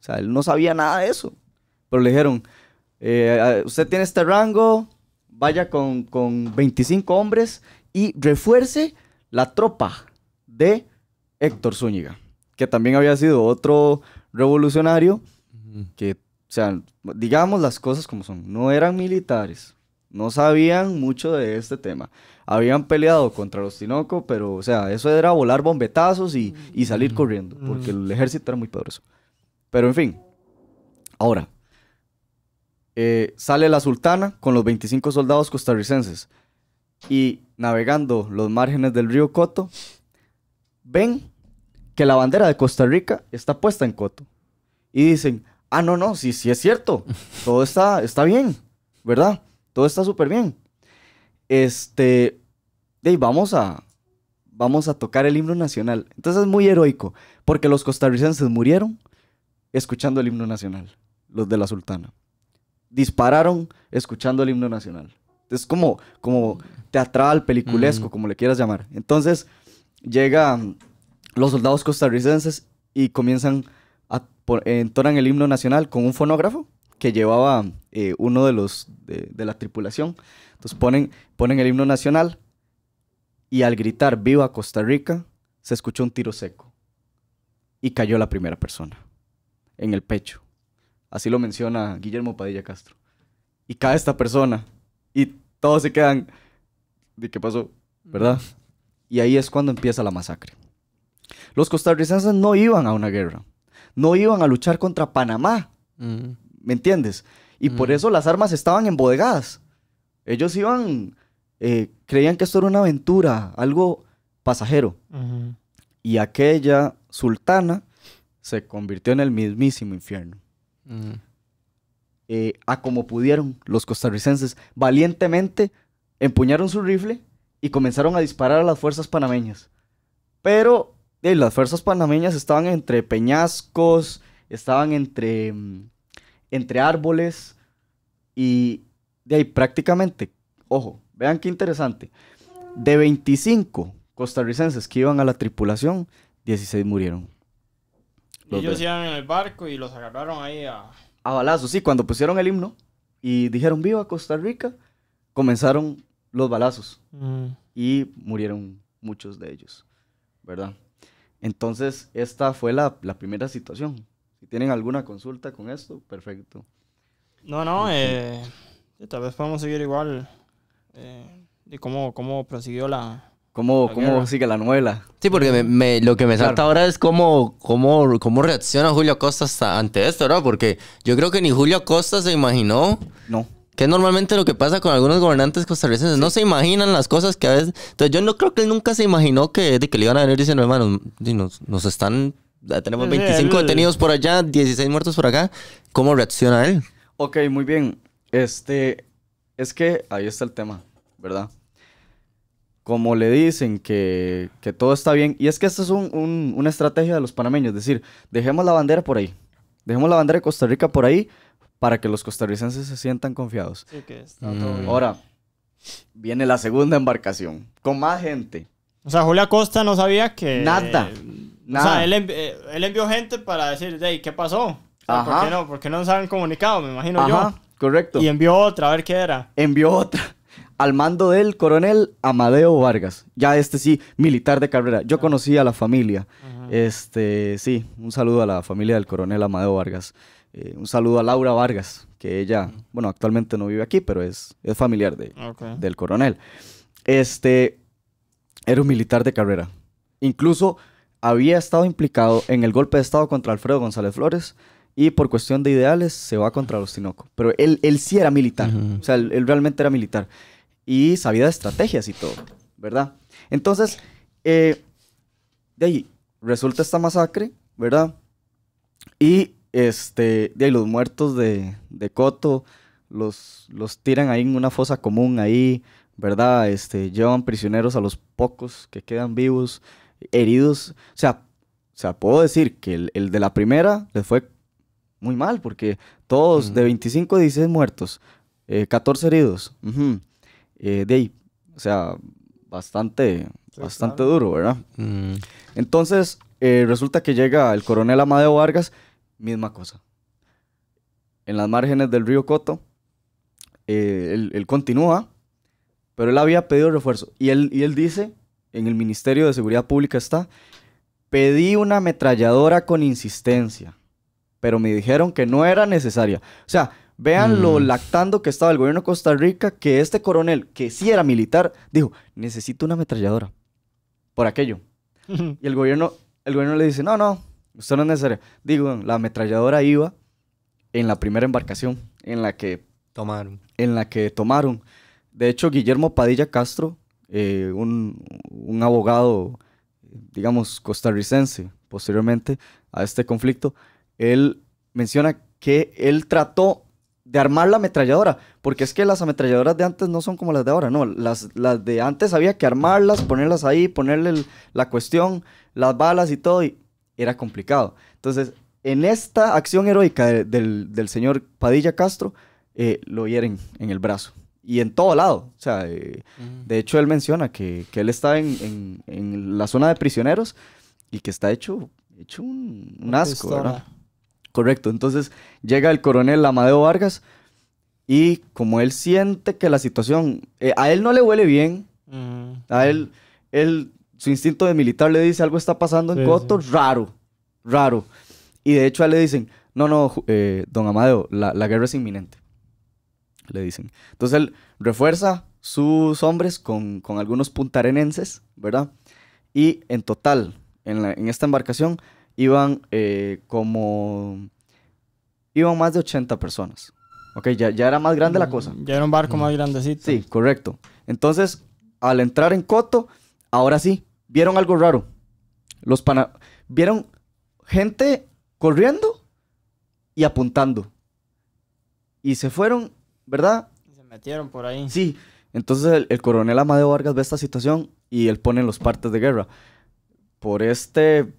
O sea, él no sabía nada de eso. Pero le dijeron, eh, usted tiene este rango, vaya con, con 25 hombres y refuerce la tropa de Héctor Zúñiga, que también había sido otro revolucionario que, o sea, digamos las cosas como son, no eran militares, no sabían mucho de este tema. Habían peleado contra los Tinoco, pero, o sea, eso era volar bombetazos y, salir corriendo, porque el ejército era muy poderoso. Pero, en fin, ahora, eh, sale la sultana con los 25 soldados costarricenses y navegando los márgenes del río Coto, ven que la bandera de Costa Rica está puesta en Coto. Y dicen, ah, no, no, sí, sí es cierto. Todo está, está bien, ¿verdad? Todo está súper bien. Este, vamos a, vamos a tocar el himno nacional. Entonces es muy heroico, porque los costarricenses murieron escuchando el himno nacional, los de la sultana. Dispararon escuchando el himno nacional. Es como, como teatral, peliculesco, mm. como le quieras llamar. Entonces llega los soldados costarricenses y comienzan a entonar el himno nacional con un fonógrafo que llevaba eh, uno de los de, la tripulación. Entonces ponen, ponen el himno nacional y al gritar Viva Costa Rica se escuchó un tiro seco y cayó la primera persona en el pecho. Así lo menciona Guillermo Padilla Castro. Y cae esta persona y todos se quedan de qué pasó, ¿verdad? Y ahí es cuando empieza la masacre. Los costarricenses no iban a una guerra, no iban a luchar contra Panamá, mm. ¿me entiendes? Y por mm. eso las armas estaban embodegadas. Ellos iban, eh, creían que esto era una aventura, algo pasajero. Y aquella sultana se convirtió en el mismísimo infierno. Mm. Eh, a como pudieron los costarricenses, valientemente empuñaron su rifle y comenzaron a disparar a las fuerzas panameñas. Pero las fuerzas panameñas estaban entre peñascos, estaban entre, mm, entre árboles y de ahí prácticamente, ojo, vean qué interesante, de 25 costarricenses que iban a la tripulación, 16 murieron. ellos iban en el barco y los agarraron ahí a... A balazos, sí, cuando pusieron el himno y dijeron viva Costa Rica, comenzaron los balazos mm. y murieron muchos de ellos, ¿verdad? Entonces, esta fue la, primera situación. Si tienen alguna consulta con esto, perfecto. No, no, eh, tal vez podemos seguir igual. Eh, cómo, cómo prosiguió la, ¿Cómo, cómo sigue la novela? Sí, porque lo que me salta ahora es cómo, cómo, cómo reacciona Julio Costa ante esto, ¿no? Porque yo creo que ni Julio Costa se imaginó. No. Que normalmente lo que pasa con algunos gobernantes costarricenses, no se imaginan las cosas que a veces... Entonces yo no creo que él nunca se imaginó que, de que le iban a venir diciendo, hermano, nos, nos están... Tenemos 25 detenidos por allá, 16 muertos por acá. ¿Cómo reacciona él? Ok, muy bien. Este, es que ahí está el tema, ¿verdad? Como le dicen que, que todo está bien, y es que esta es un, una estrategia de los panameños, es decir, dejemos la bandera por ahí, dejemos la bandera de Costa Rica por ahí, para que los costarricenses se sientan confiados. Sí, que está mm. todo bien. Ahora, viene la segunda embarcación, con más gente. O sea, Julia Costa no sabía que... Nada. nada. O sea, eh, él, envió gente para decir, hey, ¿qué pasó? Ajá. ¿por, qué no? ¿Por no nos han comunicado? Me imagino Ajá, yo. Correcto. Y envió otra, a ver qué era. Envió otra. Al mando del coronel Amadeo Vargas. Ya este sí, militar de carrera. Yo ah. conocí a la familia. Ah. Este, sí, un saludo a la familia del coronel Amadeo Vargas. Eh, un saludo a Laura Vargas, que ella, bueno, actualmente no vive aquí, pero es, familiar de, ah, del coronel. Este, era un militar de carrera. Incluso había estado implicado en el golpe de Estado contra Alfredo González Flores y por cuestión de ideales se va contra los Tinoco. Pero él, él sí era militar, o sea, él, realmente era militar y sabía de estrategias y todo, ¿verdad? Entonces, eh, de ahí, resulta esta masacre, ¿verdad? Y este, de ahí los muertos de, de Coto los, los tiran ahí en una fosa común, ahí, ¿verdad? Este, llevan prisioneros a los pocos que quedan vivos, heridos. O sea, puedo decir que el, de la primera le fue muy mal, porque todos de 25 a 16 muertos, 14 eh, heridos. Eh, de ahí, o sea, bastante, Bastante duro, ¿verdad? Mm. Entonces, eh, resulta que llega el coronel Amadeo Vargas, misma cosa. En las márgenes del río Coto, eh, él, continúa, pero él había pedido refuerzo. Y él, y él dice, en el Ministerio de Seguridad Pública está, pedí una ametralladora con insistencia, pero me dijeron que no era necesaria. O sea, Vean lo mm. lactando que estaba el gobierno de Costa Rica, que este coronel, que sí era militar, dijo, necesito una ametralladora por aquello. y el gobierno, el gobierno le dice, no, no, usted no es necesario. Digo, la ametralladora iba en la primera embarcación en la que tomaron. En la que tomaron. De hecho, Guillermo Padilla Castro, eh, un, un, abogado, digamos, costarricense, posteriormente a este conflicto, él menciona que él trató de armar la ametralladora, porque es que las ametralladoras de antes no son como las de ahora, no, las, las de antes había que armarlas, ponerlas ahí, ponerle la cuestión, las balas y todo, y era complicado. Entonces, en esta acción heroica del, señor Padilla Castro, eh, lo hieren en el brazo. Y en todo lado. O sea, eh, mm. de hecho él menciona que, él está en, la zona de prisioneros y que está hecho, hecho un, un asco, ¿verdad? Correcto, entonces llega el coronel Amadeo Vargas y como él siente que la situación, eh, a él no le huele bien, mm. a él, él, su instinto de militar le dice algo está pasando en Coto, raro, raro. Y de hecho a él le dicen, no, no, eh, don Amadeo, la, guerra es inminente, le dicen. Entonces él refuerza sus hombres con, algunos puntarenenses, ¿verdad? Y en total, en, en esta embarcación, iban eh, como... Iban más de 80 personas. Ok, ya, ya era más grande la mm, cosa. Ya era un barco más grandecito. Sí, correcto. Entonces, al entrar en Coto, ahora sí, vieron algo raro. Los pana... Vieron gente corriendo y apuntando. Y se fueron, ¿verdad? Se metieron por ahí. Sí. Entonces el, el coronel Amadeo Vargas ve esta situación y él pone los partes de guerra. Por este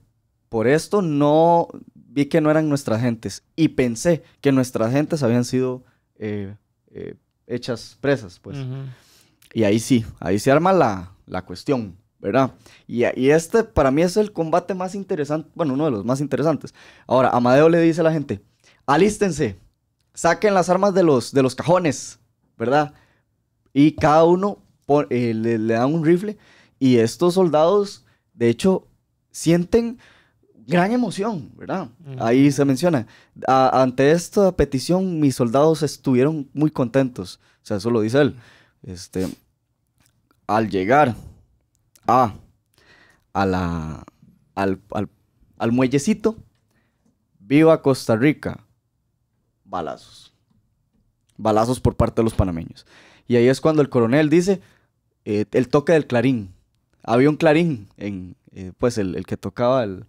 por esto no vi que no eran nuestras gentes y pensé que nuestras gentes habían sido eh, eh, hechas presas, pues. Y ahí sí, ahí se arma la, la cuestión, ¿verdad? Y, y, este para mí es el combate más interesante, bueno, uno de los más interesantes. Ahora, Amadeo le dice a la gente, alístense, saquen las armas de los, de los cajones, ¿verdad? Y cada uno eh, le, le un rifle y estos soldados, de hecho, sienten gran emoción, ¿verdad? Ahí se menciona. ante esta petición, mis soldados estuvieron muy contentos. O sea, eso lo dice él. Este, al llegar a, a la, al, al, muellecito, viva Costa Rica, balazos. Balazos por parte de los panameños. Y ahí es cuando el coronel dice eh, el toque del clarín. Había un clarín en, eh, pues el, que tocaba el,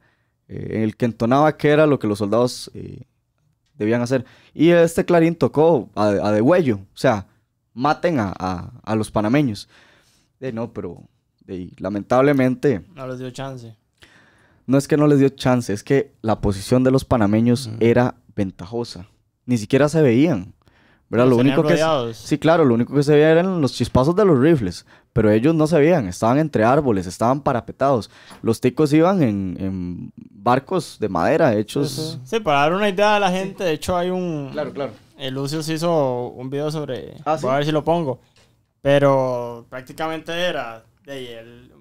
en eh, el que entonaba que era lo que los soldados eh, debían hacer. Y este clarín tocó a, de huello, o sea, maten a, los panameños. no, pero lamentablemente... No les dio chance. No es que no les dio chance, es que la posición de los panameños era ventajosa. Ni siquiera se veían. ¿verdad? Lo único que, sí, claro, lo único que se veían eran los chispazos de los rifles pero ellos no se veían, estaban entre árboles, estaban parapetados. Los ticos iban en, en barcos de madera hechos. Sí, para dar una idea a la gente, de hecho hay un... Claro, claro. El Lucio se hizo un video sobre... Ah, voy a ver si lo pongo. Pero prácticamente era de el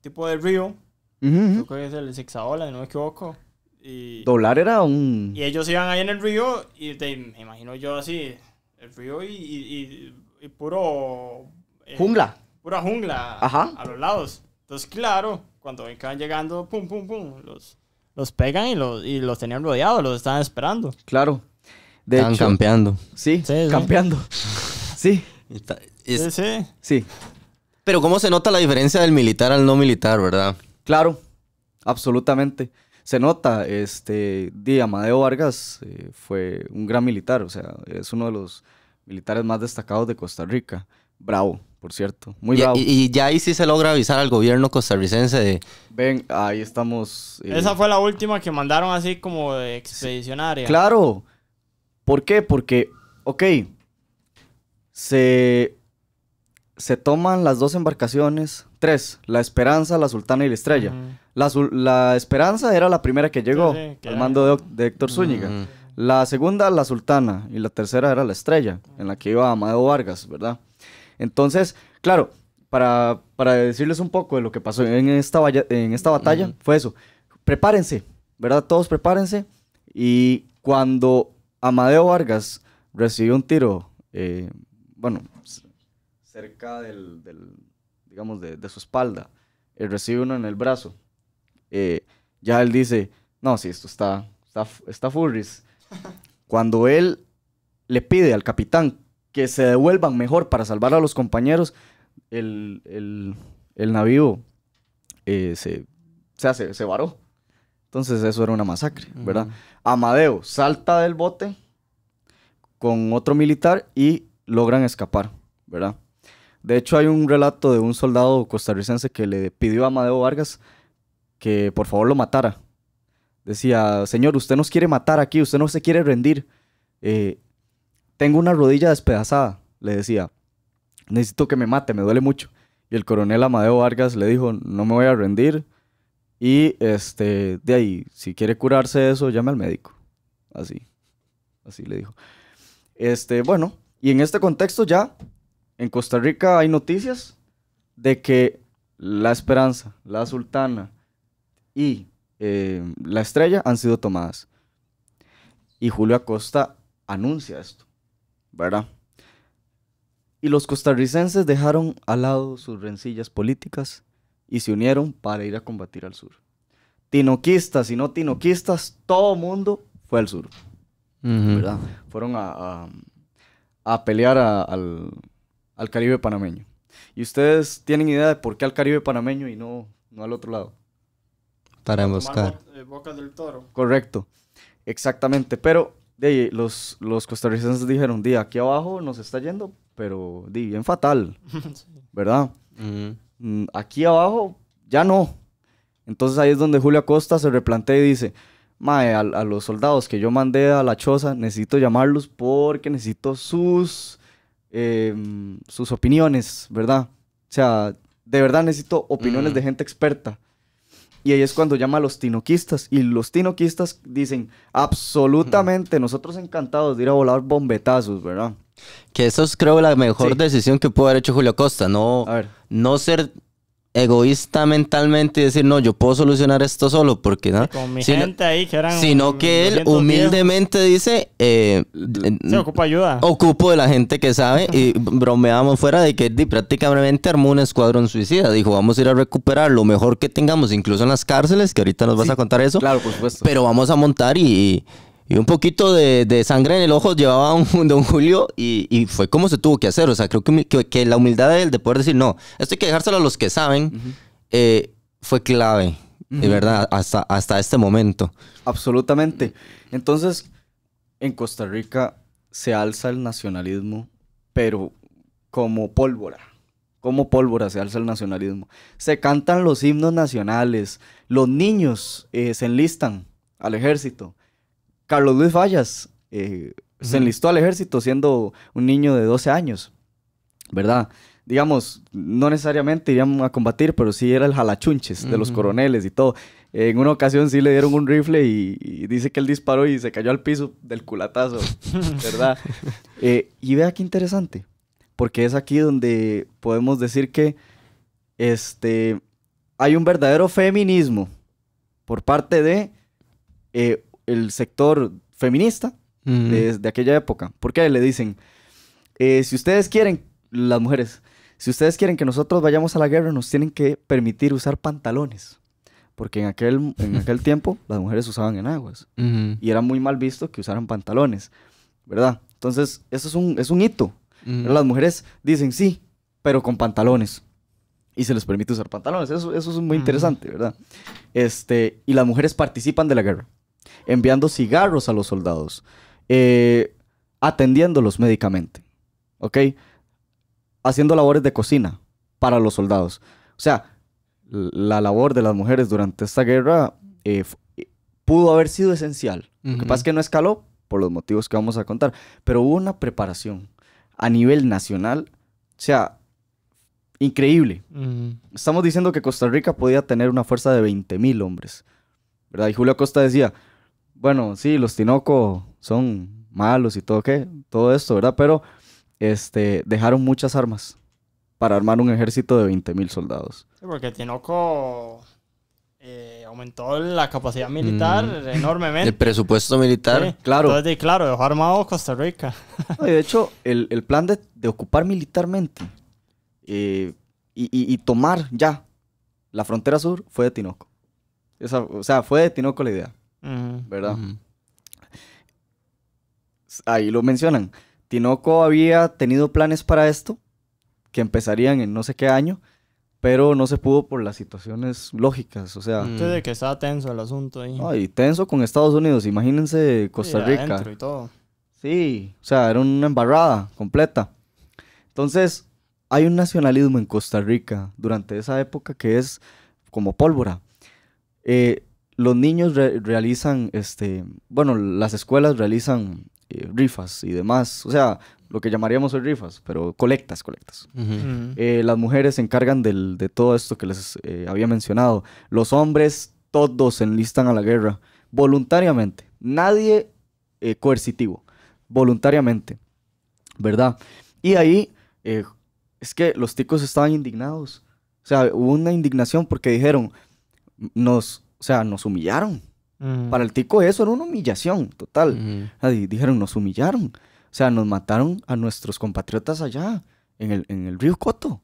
tipo del río. Yo creo que es el si no me equivoco. Y, Doblar era un... Y ellos iban ahí en el río y me imagino yo así, el río y, y, puro... Eh, Jungla pura jungla a los lados. Entonces, claro, cuando van llegando, pum, pum, pum, los, los pegan y los, y los tenían rodeados, los estaban esperando. Claro. De campeando. Sí, campeando. Sí, Sí, sí. Pero cómo se nota la diferencia del militar al no militar, ¿verdad? claro. Absolutamente. Se nota, este, Di Amadeo Vargas eh, fue un gran militar, o sea, es uno de los militares más destacados de Costa Rica. Bravo, por cierto. Muy y, Y, ya ahí sí se logra avisar al gobierno costarricense de... Ven, ahí estamos... Eh. Esa fue la última que mandaron así como de expedicionaria. Claro. ¿Por qué? Porque, ok, se, se toman las dos embarcaciones, tres, la Esperanza, la Sultana y la Estrella. la, Esperanza era la primera que llegó al mando de, Héctor Zúñiga. La segunda, la Sultana, y la tercera era la Estrella, en la que iba Amado Vargas, ¿verdad? Entonces, claro, para, decirles un poco de lo que pasó en esta, batalla, fue eso. Prepárense, ¿verdad? Todos prepárense. Y cuando Amadeo Vargas recibió un tiro, eh, bueno, cerca del, digamos, de, su espalda, él eh, recibe uno en el brazo. Eh, ya él dice, no, si sí, esto está, está, está furris. Cuando él le pide al capitán que se devuelvan mejor para salvar a los compañeros, el, navío eh, se, se, varó. Entonces eso era una masacre, ¿verdad? Amadeo salta del bote con otro militar y logran escapar, ¿verdad? De hecho hay un relato de un soldado costarricense que le pidió a Amadeo Vargas que por favor lo matara. Decía, señor, usted nos quiere matar aquí, usted no se quiere rendir. Eh, tengo una rodilla despedazada, le decía. Necesito que me mate, me duele mucho. Y el coronel Amadeo Vargas le dijo, no me voy a rendir. Y este, de ahí, si quiere curarse eso, llame al médico. Así, así le dijo. Este, bueno, y en este contexto ya, en Costa Rica hay noticias de que La Esperanza, La Sultana y eh, La Estrella han sido tomadas. Y Julio Acosta anuncia esto. ¿verdad? Y los costarricenses dejaron al lado sus rencillas políticas y se unieron para ir a combatir al sur. Tinoquistas y no tinoquistas, todo mundo fue al sur. ¿verdad? Fueron a, pelear al, Caribe panameño. ¿Y ustedes tienen idea de por qué al Caribe panameño y no, no al otro lado? Para emboscar. Eh, Boca del Toro. Correcto, exactamente. Pero de los, los costarricenses dijeron, día aquí abajo nos está yendo, pero di, bien fatal, ¿verdad? Mm, aquí abajo ya no. Entonces ahí es donde Julia Costa se replantea y dice, Mae, a, los soldados que yo mandé a la choza, necesito llamarlos porque necesito sus, em, sus opiniones, ¿verdad? O sea, de verdad necesito opiniones mm. de gente experta. Y ahí es cuando llama a los tinoquistas. Y los tinoquistas dicen, absolutamente, nosotros encantados de ir a volar bombetazos, ¿verdad? Que eso es creo la mejor decisión que pudo haber hecho Julio Costa, no, no ser egoísta mentalmente y decir, no, yo puedo solucionar esto solo, porque ¿no? sino, que Sino que él humildemente dice... Eh, Se ayuda. Ocupo de la gente que sabe y bromeamos fuera de que prácticamente armó un escuadrón suicida. Dijo, vamos a ir a recuperar lo mejor que tengamos, incluso en las cárceles, que ahorita nos vas a contar eso. Claro, por supuesto. Pero vamos a montar y y un poquito de, sangre en el ojo llevaba un, don Julio y, fue como se tuvo que hacer. O sea, creo que, que, la humildad de él de poder decir, no, esto hay que dejárselo a los que saben, eh, fue clave, de verdad, hasta, hasta este momento. Absolutamente. Entonces, en Costa Rica se alza el nacionalismo, pero como pólvora. Como pólvora se alza el nacionalismo. Se cantan los himnos nacionales, los niños eh, se enlistan al ejército Carlos Luis Fallas eh, se enlistó al ejército siendo un niño de 12 años, ¿verdad? Digamos, no necesariamente irían a combatir, pero sí era el jalachunches de los coroneles y todo. En una ocasión sí le dieron un rifle y, dice que él disparó y se cayó al piso del culatazo, ¿verdad? Eh, y vea qué interesante, porque es aquí donde podemos decir que este, hay un verdadero feminismo por parte de eh, el sector feminista de, aquella época. Porque le dicen, eh, si ustedes quieren, las mujeres, si ustedes quieren que nosotros vayamos a la guerra, nos tienen que permitir usar pantalones. Porque en aquel, en aquel tiempo las mujeres usaban enaguas. Y era muy mal visto que usaran pantalones, ¿verdad? Entonces, eso es un, es un hito. Las mujeres dicen sí, pero con pantalones. Y se les permite usar pantalones. Eso, eso es muy interesante, ¿verdad? Este, y las mujeres participan de la guerra enviando cigarros a los soldados, eh, atendiéndolos médicamente, ¿ok? Haciendo labores de cocina para los soldados. O sea, la labor de las mujeres durante esta guerra eh, eh, pudo haber sido esencial. Lo que pasa es que no escaló por los motivos que vamos a contar, pero hubo una preparación a nivel nacional, o sea, increíble. Estamos diciendo que Costa Rica podía tener una fuerza de 20.000 hombres, ¿verdad? Y Julio Costa decía, bueno, sí, los Tinoco son malos y todo, ¿qué? todo esto, ¿verdad? Pero este, dejaron muchas armas para armar un ejército de 20.000 soldados. Sí, porque Tinoco eh, aumentó la capacidad militar mm. enormemente. El presupuesto militar, claro. Entonces, claro, dejó armado Costa Rica. de hecho, el, plan de, ocupar militarmente eh, y, tomar ya la frontera sur fue de Tinoco. o sea, fue de Tinoco la idea. ¿verdad? Ahí lo mencionan. Tinoco había tenido planes para esto, que empezarían en no sé qué año, pero no se pudo por las situaciones lógicas, o sea... Antes de que mm. estaba tenso el asunto ahí. Ay, tenso con Estados Unidos, imagínense Costa Rica. Sí, o sea, era una embarrada completa. Entonces, hay un nacionalismo en Costa Rica durante esa época que es como pólvora. Eh, los niños realizan, este, bueno, las escuelas realizan eh, rifas y demás, o sea, lo que llamaríamos rifas, pero colectas, colectas. Eh, las mujeres se encargan del, de todo esto que les eh, había mencionado. Los hombres, todos se enlistan a la guerra, voluntariamente, nadie coercitivo, voluntariamente, ¿verdad? Y ahí es que los ticos estaban indignados, o sea, hubo una indignación porque dijeron, nos o sea, nos humillaron. Mm. Para el tico eso era una humillación total. dijeron, nos humillaron. O sea, nos mataron a nuestros compatriotas allá, en el, río Coto.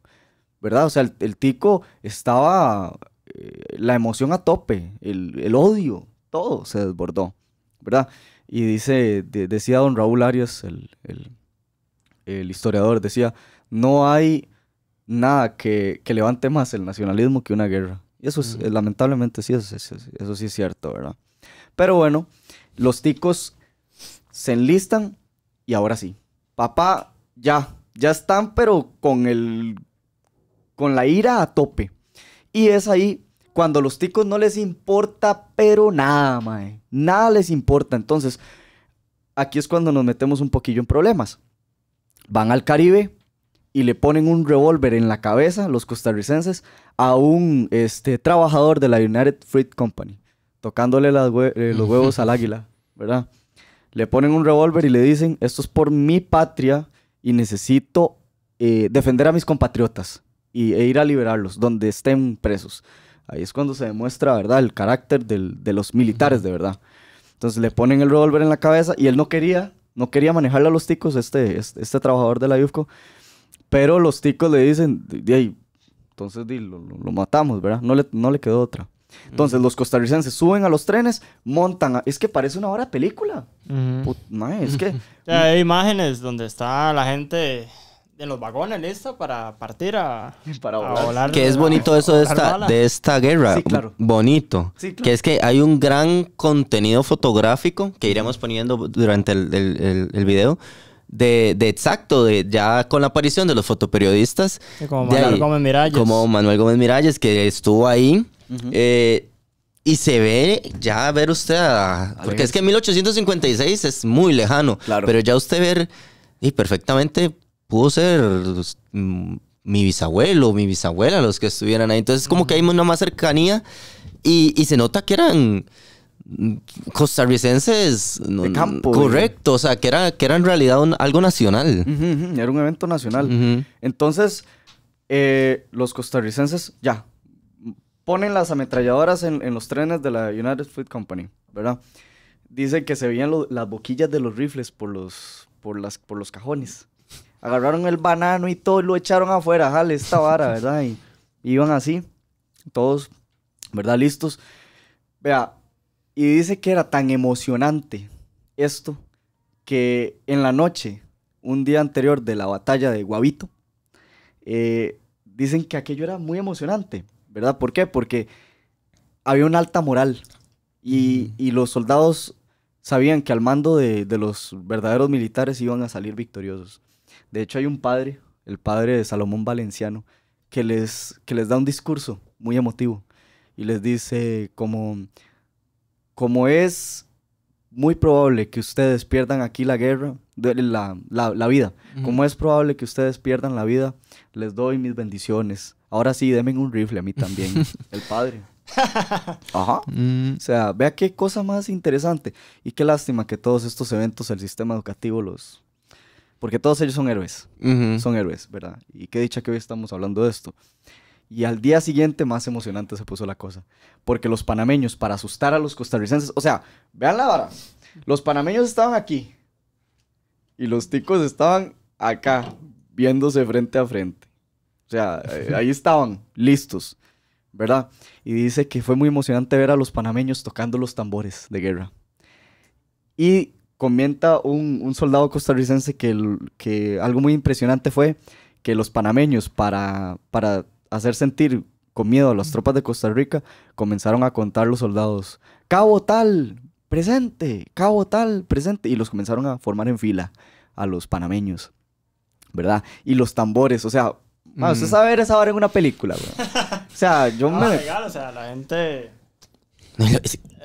¿Verdad? O sea, el, tico estaba eh, la emoción a tope, el, odio, todo se desbordó. ¿Verdad? Y dice, decía don Raúl Arias, el, historiador, decía, no hay nada que, levante más el nacionalismo que una guerra eso es, lamentablemente, sí, eso, sí es cierto, ¿verdad? Pero bueno, los ticos se enlistan y ahora sí. Papá, ya, ya están, pero con el. con la ira a tope. Y es ahí cuando a los ticos no les importa, pero nada, mae. Nada les importa. Entonces, aquí es cuando nos metemos un poquillo en problemas. Van al Caribe, y le ponen un revólver en la cabeza, los costarricenses, a un este, trabajador de la United Fruit Company, tocándole eh, los huevos al águila, ¿verdad? Le ponen un revólver y le dicen, esto es por mi patria y necesito eh, defender a mis compatriotas y, e ir a liberarlos, donde estén presos. Ahí es cuando se demuestra, ¿verdad?, el carácter de los militares, de verdad. Entonces le ponen el revólver en la cabeza y él no quería, no quería manejarle a los ticos, este, este, este trabajador de la IUFCO pero los ticos le dicen, ahí entonces lo, matamos, ¿verdad? No le, no le quedó otra. Entonces, los costarricenses suben a los trenes, montan. Es que parece una hora de película. es que. hay imágenes donde está la gente en los vagones lista para partir a, para volar. que es bonito eso de esta, de esta guerra. claro. Bonito. Que es que hay un gran contenido fotográfico que iremos poniendo durante el video de, exacto, de, ya con la aparición de los fotoperiodistas. como Manuel Gómez Miralles. Como Manuel Gómez Miralles, que estuvo ahí. Eh, y se ve, ya ver usted, a, porque es que 1856 es muy lejano, claro. pero ya usted ver, y perfectamente pudo ser pues, mm, mi bisabuelo, mi bisabuela, los que estuvieran ahí. Entonces, como que hay una más cercanía y, y se nota que eran costarricenses de campo, correcto o sea que era que era en realidad algo nacional era un evento nacional entonces eh, los costarricenses ya ponen las ametralladoras en, los trenes de la United Fruit Company verdad dicen que se veían las boquillas de los rifles por los por las por los cajones agarraron el banano y todo y lo echaron afuera jale esta vara verdad y iban así todos verdad listos vea y dice que era tan emocionante esto que en la noche, un día anterior de la batalla de Guavito, eh, dicen que aquello era muy emocionante, ¿verdad? ¿Por qué? Porque había una alta moral y, mm. los soldados sabían que al mando de, los verdaderos militares iban a salir victoriosos. De hecho, hay un padre, el padre de Salomón Valenciano, que les, que les da un discurso muy emotivo y les dice como como es muy probable que ustedes pierdan aquí la guerra, la, la, vida, como es probable que ustedes pierdan la vida, les doy mis bendiciones. Ahora sí, denme un rifle a mí también, el padre. Ajá. Mm. O sea, vea qué cosa más interesante. Y qué lástima que todos estos eventos, el sistema educativo los... Porque todos ellos son héroes. Son héroes, ¿verdad? Y qué dicha que hoy estamos hablando de esto. Y al día siguiente más emocionante se puso la cosa. Porque los panameños, para asustar a los costarricenses, o sea, vean la vara, los panameños estaban aquí y los ticos estaban acá, viéndose frente a frente. O sea, eh, ahí estaban, listos, ¿verdad? Y dice que fue muy emocionante ver a los panameños tocando los tambores de guerra. Y comenta un, soldado costarricense que, que algo muy impresionante fue que los panameños para, para hacer sentir con miedo a las tropas de Costa Rica, comenzaron a contar los soldados. Cabo tal, presente, cabo tal, presente. Y los comenzaron a formar en fila a los panameños, ¿verdad? Y los tambores, o sea, usted mm. sabe ver esa hora en una película, O sea, yo ah, me... o sea, la gente...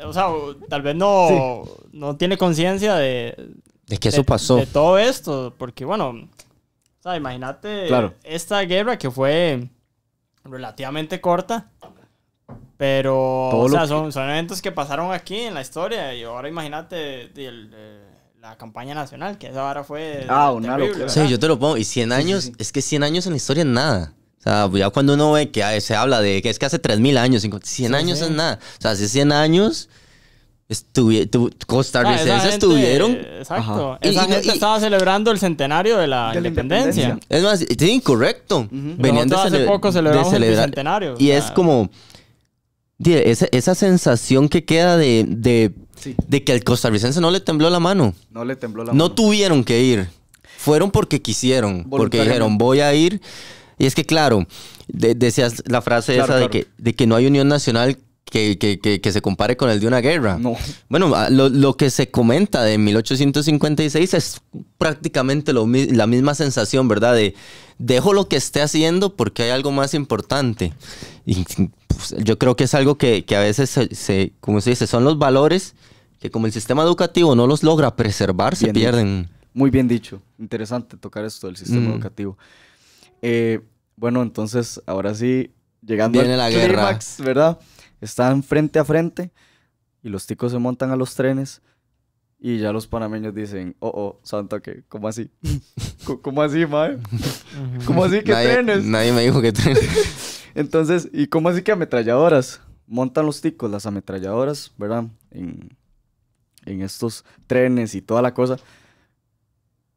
O sea, tal vez no, no tiene conciencia de... De que eso pasó. De todo esto, porque bueno, o sea, imagínate claro. esta guerra que fue relativamente corta. Pero, o sea, son, son, eventos que pasaron aquí en la historia. Y ahora imagínate la campaña nacional, que esa ahora fue. Ah, una Sí, yo te lo pongo. Y 100 años, es que 100 años en la historia es nada. O sea, ya cuando uno ve que se habla de que es que hace 3.000 años, 100 años es nada. O sea, hace 100 años costarricenses ah, estuvieron. Exacto. estaba celebrando el centenario de la, independencia. Es más, es incorrecto. Venían hace poco celebramos El centenario. Y es como. Esa, esa, sensación que queda de, de, que al costarricense no le tembló la mano. No le tembló la mano. No tuvieron que ir. Fueron porque quisieron. Porque dijeron, voy a ir. Y es que, claro, decías la frase esa De, que, de que no hay unión nacional que, se compare con el de una guerra. No. Bueno, ah, lo, que se comenta de 1856 es prácticamente la misma sensación, ¿verdad? De dejo lo que esté haciendo porque hay algo más importante. Y pues, yo creo que es algo que, a veces, se, como se dice, son los valores que como el sistema educativo no los logra preservar, se pierden. Muy bien dicho. Interesante tocar esto del sistema mm. educativo. Eh, bueno, entonces, ahora sí, llegando Viene la guerra. ¿verdad? Están frente a frente y los ticos se montan a los trenes y ya los panameños dicen, oh, oh, Santa, que ¿Cómo así? ¿Cómo así, mae? ¿Cómo así que trenes? Nadie me dijo que trenes. Entonces, ¿y cómo así que ametralladoras? Montan los ticos las ametralladoras, ¿verdad? En, estos trenes y toda la cosa.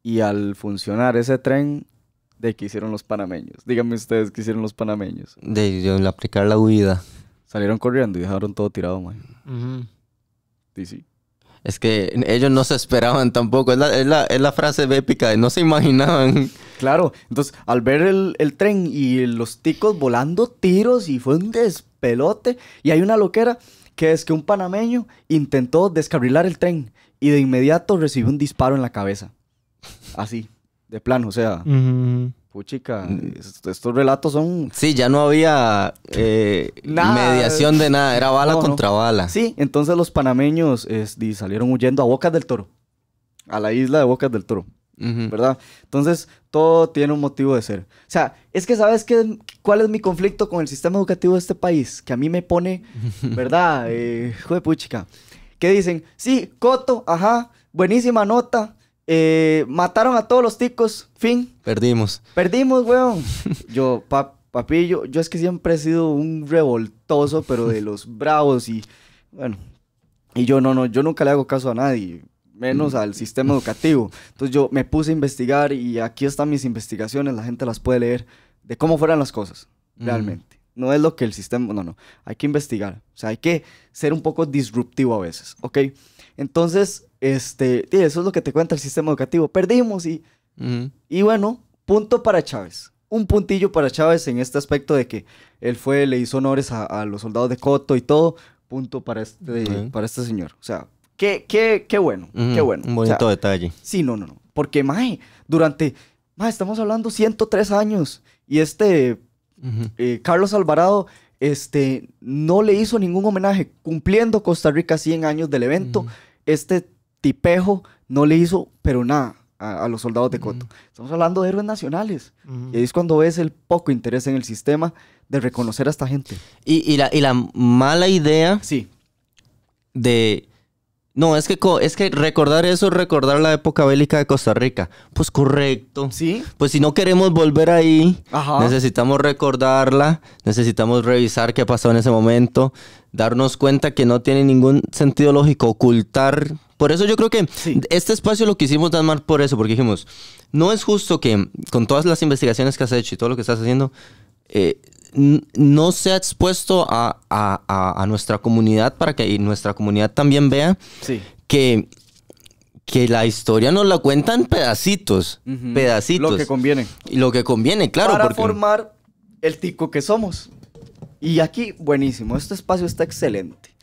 Y al funcionar ese tren, ¿de qué hicieron los panameños? Díganme ustedes qué hicieron los panameños. De, de aplicar la huida. Salieron corriendo y dejaron todo tirado, man. sí. Es que ellos no se esperaban tampoco. Es la, frase épica de no se imaginaban. Claro. Entonces, al ver el, el, tren y los ticos volando tiros y fue un despelote. Y hay una loquera que es que un panameño intentó descabrilar el tren y de inmediato recibió un disparo en la cabeza. Así, de plano, o sea puchica, estos relatos son... Sí, ya no había eh, mediación de nada, era bala contra bala. Sí, entonces los panameños salieron huyendo a Bocas del Toro, a la isla de Bocas del Toro, ¿verdad? Entonces todo tiene un motivo de ser. O sea, es que sabes qué, cuál es mi conflicto con el sistema educativo de este país, que a mí me pone, ¿verdad? Eh, puchica, que dicen, sí, Coto, ajá, buenísima nota eh, mataron a todos los ticos, fin. Perdimos. Perdimos, weón. Yo, papi, yo, es que siempre he sido un revoltoso, pero de los bravos y, bueno, y yo no, no, yo nunca le hago caso a nadie, menos mm. al sistema educativo. Entonces yo me puse a investigar y aquí están mis investigaciones, la gente las puede leer, de cómo fueran las cosas, mm. realmente. No es lo que el sistema, no, no, hay que investigar, o sea, hay que ser un poco disruptivo a veces, ¿ok? Entonces, este, eso es lo que te cuenta el sistema educativo. Perdimos y, y bueno, punto para Chávez. Un puntillo para Chávez en este aspecto de que él fue, le hizo honores a, los soldados de Coto y todo. Punto para este, para este señor. O sea, qué, qué, bueno, qué bueno. Un bonito detalle. Sí, no, no, no. Porque, mae, durante, mae, estamos hablando 103 años y este eh, Carlos Alvarado este, no le hizo ningún homenaje. Cumpliendo Costa Rica 100 años del evento, este tipejo no le hizo, pero nada, a, los soldados de Coto. Estamos hablando de héroes nacionales. Y ahí es cuando ves el poco interés en el sistema de reconocer a esta gente. Y, la, y la, mala idea sí. de no, es que, es que recordar eso es recordar la época bélica de Costa Rica. Pues correcto. Sí. Pues si no queremos volver ahí, necesitamos recordarla, necesitamos revisar qué pasó en ese momento, darnos cuenta que no tiene ningún sentido lógico ocultar. Por eso yo creo que este espacio lo quisimos dar más por eso, porque dijimos, no es justo que con todas las investigaciones que has hecho y todo lo que estás haciendo, eh, no se ha expuesto a, nuestra comunidad para que nuestra comunidad también vea que, que la historia nos la cuentan pedacitos, pedacitos. Lo que conviene. Lo que conviene, claro. Para formar el tico que somos. Y aquí, buenísimo, este espacio está excelente.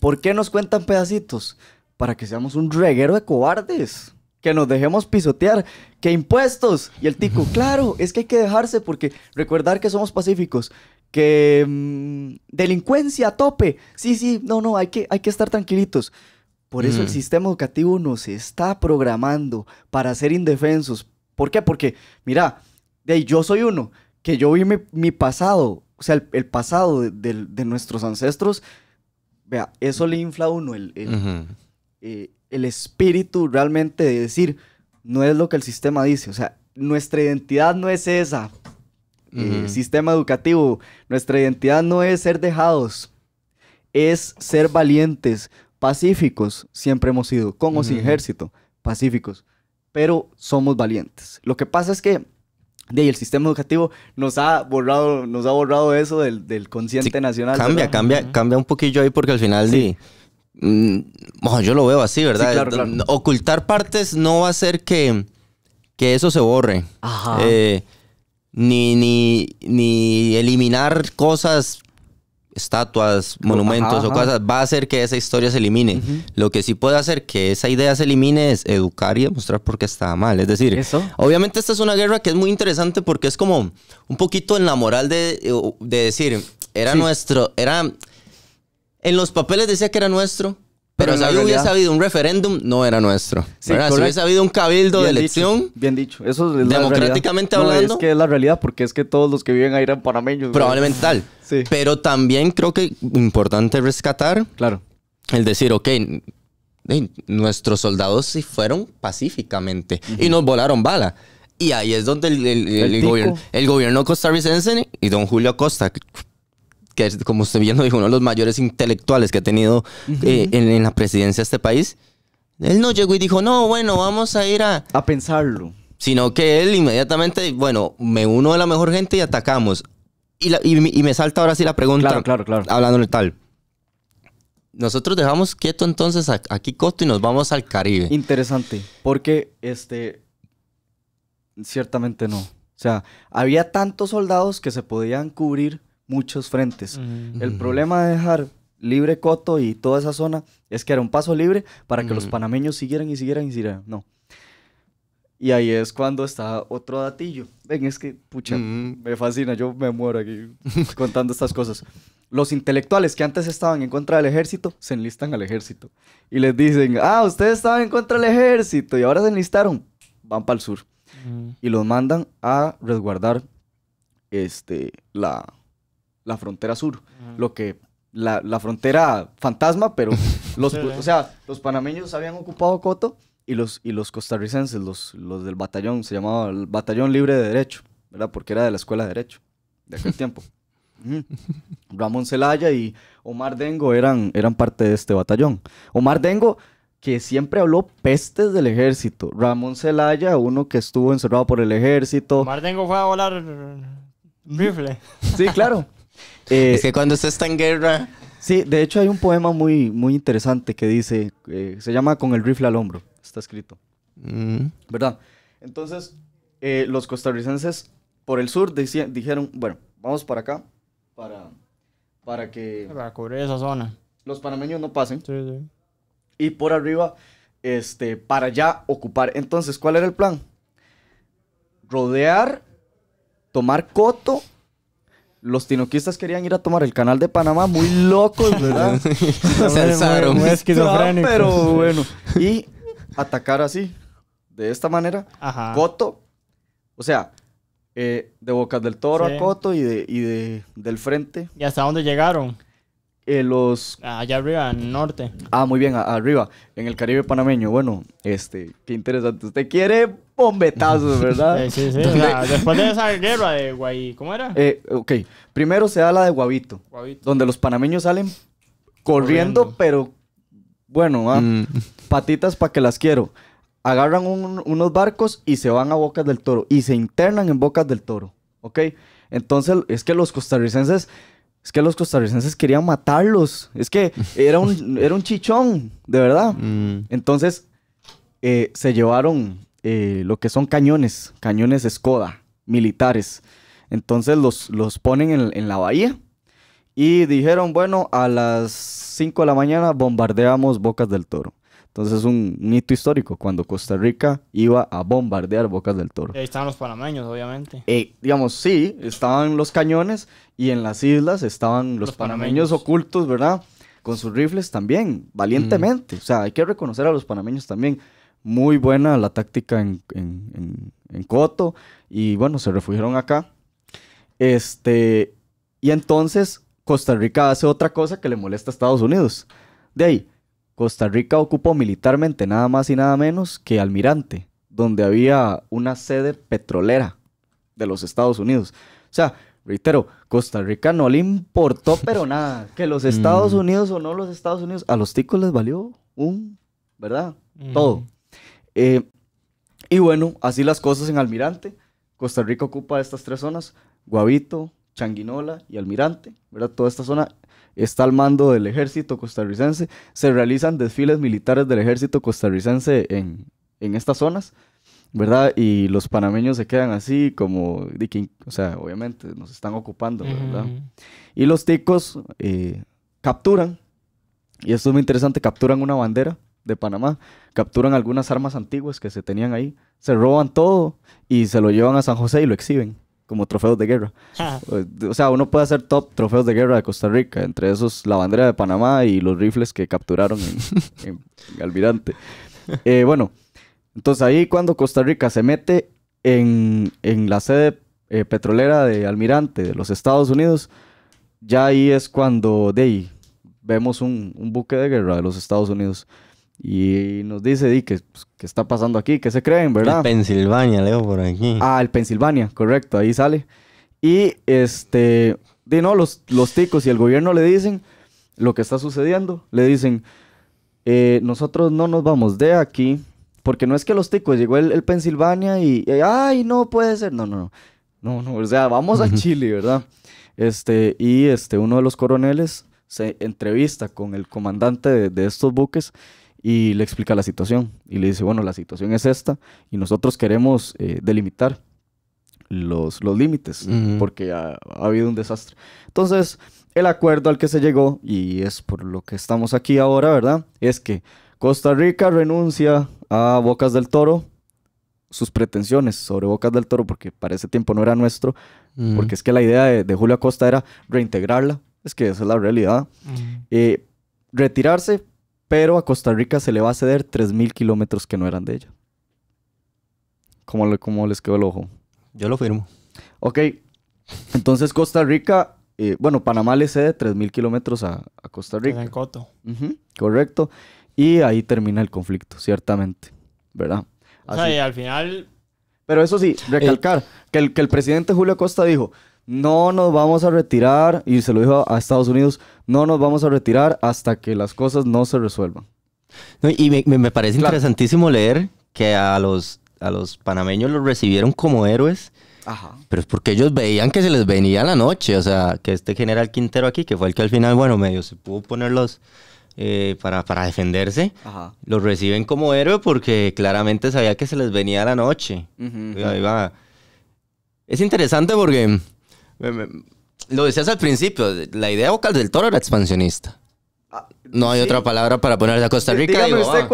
¿Por qué nos cuentan pedacitos? Para que seamos un reguero de cobardes que nos dejemos pisotear, que impuestos. Y el tico, claro, es que hay que dejarse porque recordar que somos pacíficos, que mm, delincuencia a tope. Sí, sí, no, no, hay que, hay que estar tranquilitos. Por eso el mm. sistema educativo nos está programando para ser indefensos. ¿Por qué? Porque, mira, de yo soy uno, que yo vi mi, pasado, o sea, el, pasado de, nuestros ancestros, vea, eso le infla a uno el, el espíritu realmente de decir, no es lo que el sistema dice, o sea, nuestra identidad no es esa, El eh, sistema educativo, nuestra identidad no es ser dejados, es ser valientes, pacíficos, siempre hemos sido, con sin ejército, pacíficos, pero somos valientes. Lo que pasa es que de el sistema educativo nos ha borrado, nos ha borrado eso del, del consciente nacional. Cambia, cambia, cambia un poquillo ahí porque al final De, Mm, yo lo veo así, ¿verdad? Ocultar partes no va a hacer que, que eso se borre. Eh, ni, ni, ni eliminar cosas, estatuas, monumentos o cosas, va a hacer que esa historia se elimine. Lo que sí puede hacer que esa idea se elimine es educar y demostrar por qué está mal. Es decir, obviamente esta es una guerra que es muy interesante porque es como un poquito en la moral de, eh, decir, era nuestro, era en los papeles decía que era nuestro. Pero, si hubiese habido un referéndum, no era nuestro. si hubiese habido un cabildo de elección. bien dicho. Eso Democráticamente hablando. es que es la realidad, porque es que todos los que viven ahí eran panameños. Probablemente tal. Pero también creo que importante rescatar. Claro. El decir, ok, nuestros soldados sí fueron pacíficamente y nos volaron bala. Y ahí es donde el, gobierno, el gobierno costarricense y don Julio Costa que como usted bien dijo, uno de los mayores intelectuales que ha tenido eh, en, la presidencia de este país, él no llegó y dijo, no, bueno, vamos a ir a... A pensarlo. Sino que él inmediatamente, bueno, me uno a la mejor gente y atacamos. Y, y me salta ahora sí la pregunta, claro, claro, claro. hablándole tal. Nosotros dejamos quieto entonces aquí Coto y nos vamos al Caribe. Interesante, porque este, ciertamente no. O sea, había tantos soldados que se podían cubrir muchos frentes. Mm. El problema de dejar libre Coto y toda esa zona es que era un paso libre para que los mm. panameños siguieran y siguieran y siguieran. No. Y ahí es cuando está otro datillo. Ven, es que, pucha, mm. me fascina, yo me muero aquí contando estas cosas. Los intelectuales que antes estaban en contra del ejército se enlistan al ejército. Y les dicen, ah, ustedes estaban en contra del ejército y ahora se enlistaron. Van para el sur. Y los mandan a resguardar este, la, la frontera sur, lo que la, frontera fantasma, pero los, o sea, los panameños habían ocupado Coto y los, y los costarricenses, los, los del batallón, se llamaba el Batallón Libre de Derecho, ¿verdad? Porque era de la Escuela de Derecho de aquel tiempo. Ramón Celaya y Omar Dengo eran, eran parte de este batallón. Omar Dengo, que siempre habló pestes del ejército. Ramón Celaya, uno que estuvo encerrado por el ejército. Omar Dengo fue a volar rifle. Sí, claro. Eh, es que cuando usted está en guerra... Sí, de hecho hay un poema muy, muy interesante que dice, eh, se llama Con el rifle al hombro, está escrito. Mm. ¿Verdad? Entonces, eh, los costarricenses por el sur dijeron, bueno, vamos para acá, para, para que... Para cubrir esa zona. Los panameños no pasen. Sí, Y por arriba, este, para allá ocupar. Entonces, ¿cuál era el plan? Rodear, tomar coto los tinoquistas querían ir a tomar el canal de Panamá muy locos, ¿verdad? Se Muy, pero bueno. Y atacar así, de esta manera. Ajá. Coto, o sea, eh, de Bocas del Toro a Coto y, de, del frente. ¿Y hasta dónde llegaron? Eh, los... Ah, allá arriba, al norte. Ah, muy bien, arriba, en el Caribe panameño. Bueno, este, qué interesante. ¿Usted quiere bombetazos, ¿verdad? Sí, sí, sí. después de esa guerra de Guay, ¿cómo era? Eh, ok, primero se da la de Guavito, donde los panameños salen corriendo, pero bueno, ah, mm. patitas para que las quiero. Agarran unos barcos y se van a Bocas del Toro y se internan en Bocas del Toro, ¿ok? Entonces, es que los costarricenses es que los costarricenses querían matarlos. Es que era un, era un chichón, de verdad. Mm. Entonces, eh, se llevaron eh, lo que son cañones, cañones escoda, militares. Entonces los, los ponen en, la bahía y dijeron, bueno, a las 5 de la mañana bombardeamos Bocas del Toro. Entonces un, un hito histórico cuando Costa Rica iba a bombardear Bocas del Toro. ahí estaban los panameños, obviamente. Eh, digamos, sí, estaban los cañones y en las islas estaban los, panameños. ocultos, ¿verdad? Con sus rifles también, valientemente. O sea, hay que reconocer a los panameños también muy buena la táctica en, en, en, Coto y bueno, se refugiaron acá. Este, y entonces Costa Rica hace otra cosa que le molesta a Estados Unidos. De ahí, Costa Rica ocupó militarmente nada más y nada menos que Almirante, donde había una sede petrolera de los Estados Unidos. O sea, reitero, Costa Rica no le importó, pero nada, que los Estados mm. Unidos o no los Estados Unidos, a los ticos les valió un, ¿verdad? Mm. Todo. Eh, y bueno, así las cosas en Almirante. Costa Rica ocupa estas tres zonas, Guavito, Changuinola y Almirante, ¿verdad? Toda esta zona está al mando del ejército costarricense. Se realizan desfiles militares del ejército costarricense en, estas zonas, ¿verdad? Y los panameños se quedan así como, o sea, obviamente nos están ocupando, Y los ticos eh, capturan, y esto es muy interesante, capturan una bandera de Panamá, capturan algunas armas antiguas que se tenían ahí, se roban todo y se lo llevan a San José y lo exhiben como trofeos de guerra. o sea, uno puede hacer top trofeos de guerra de Costa Rica, entre esos la bandera de Panamá y los rifles que capturaron en, Almirante. Eh, bueno, entonces ahí cuando Costa Rica se mete en, en la sede eh, petrolera de Almirante de los Estados Unidos, ya ahí es cuando de ahí, vemos un, un buque de guerra de los Estados Unidos. Y nos dice, di, que, pues, está pasando aquí? ¿Qué se creen, verdad? El Pensilvania, leo por aquí. Ah, el Pensilvania, correcto, ahí sale. Y este, di, no, los, los ticos y el gobierno le dicen lo que está sucediendo. Le dicen, eh, nosotros no nos vamos de aquí, porque no es que los ticos llegó el, Pensilvania y, ay, no puede ser. No, no, no. No, no, o sea, vamos a Chile, ¿verdad? Este, y este, uno de los coroneles se entrevista con el comandante de estos buques y le explica la situación y le dice, bueno, la situación es esta y nosotros queremos eh, delimitar los, los límites porque ha, habido un desastre. Entonces, el acuerdo al que se llegó, y es por lo que estamos aquí ahora, ¿verdad? Es que Costa Rica renuncia a Bocas del Toro, sus pretensiones sobre Bocas del Toro, porque para ese tiempo no era nuestro, porque es que la idea de, de, Julio Acosta era reintegrarla, es que esa es la realidad. Eh, retirarse pero a Costa Rica se le va a ceder 3.000 kilómetros que no eran de ella. ¿Cómo, les quedó el ojo? Yo lo firmo. Ok, entonces Costa Rica, eh, bueno, Panamá le cede 3.000 kilómetros a, Costa Rica. En el Coto. correcto. Y ahí termina el conflicto, ciertamente, ¿verdad? O sea, y al final... Pero eso sí, recalcar eh, que, el, que el presidente Julio Costa dijo, no nos vamos a retirar, y se lo dijo a, Estados Unidos, no nos vamos a retirar hasta que las cosas no se resuelvan. y me, parece interesantísimo leer que a los, a los panameños los recibieron como héroes. Ajá. Pero es porque ellos veían que se les venía la noche. O sea, que este general Quintero aquí, que fue el que al final, bueno, medio se pudo ponerlos eh, para, para, defenderse, los reciben como héroe porque claramente sabía que se les venía la noche. ahí va... Es interesante porque lo decías al principio, la idea de del Toro era expansionista. Ah, no hay otra palabra para ponerse a Costa Rica. Ah.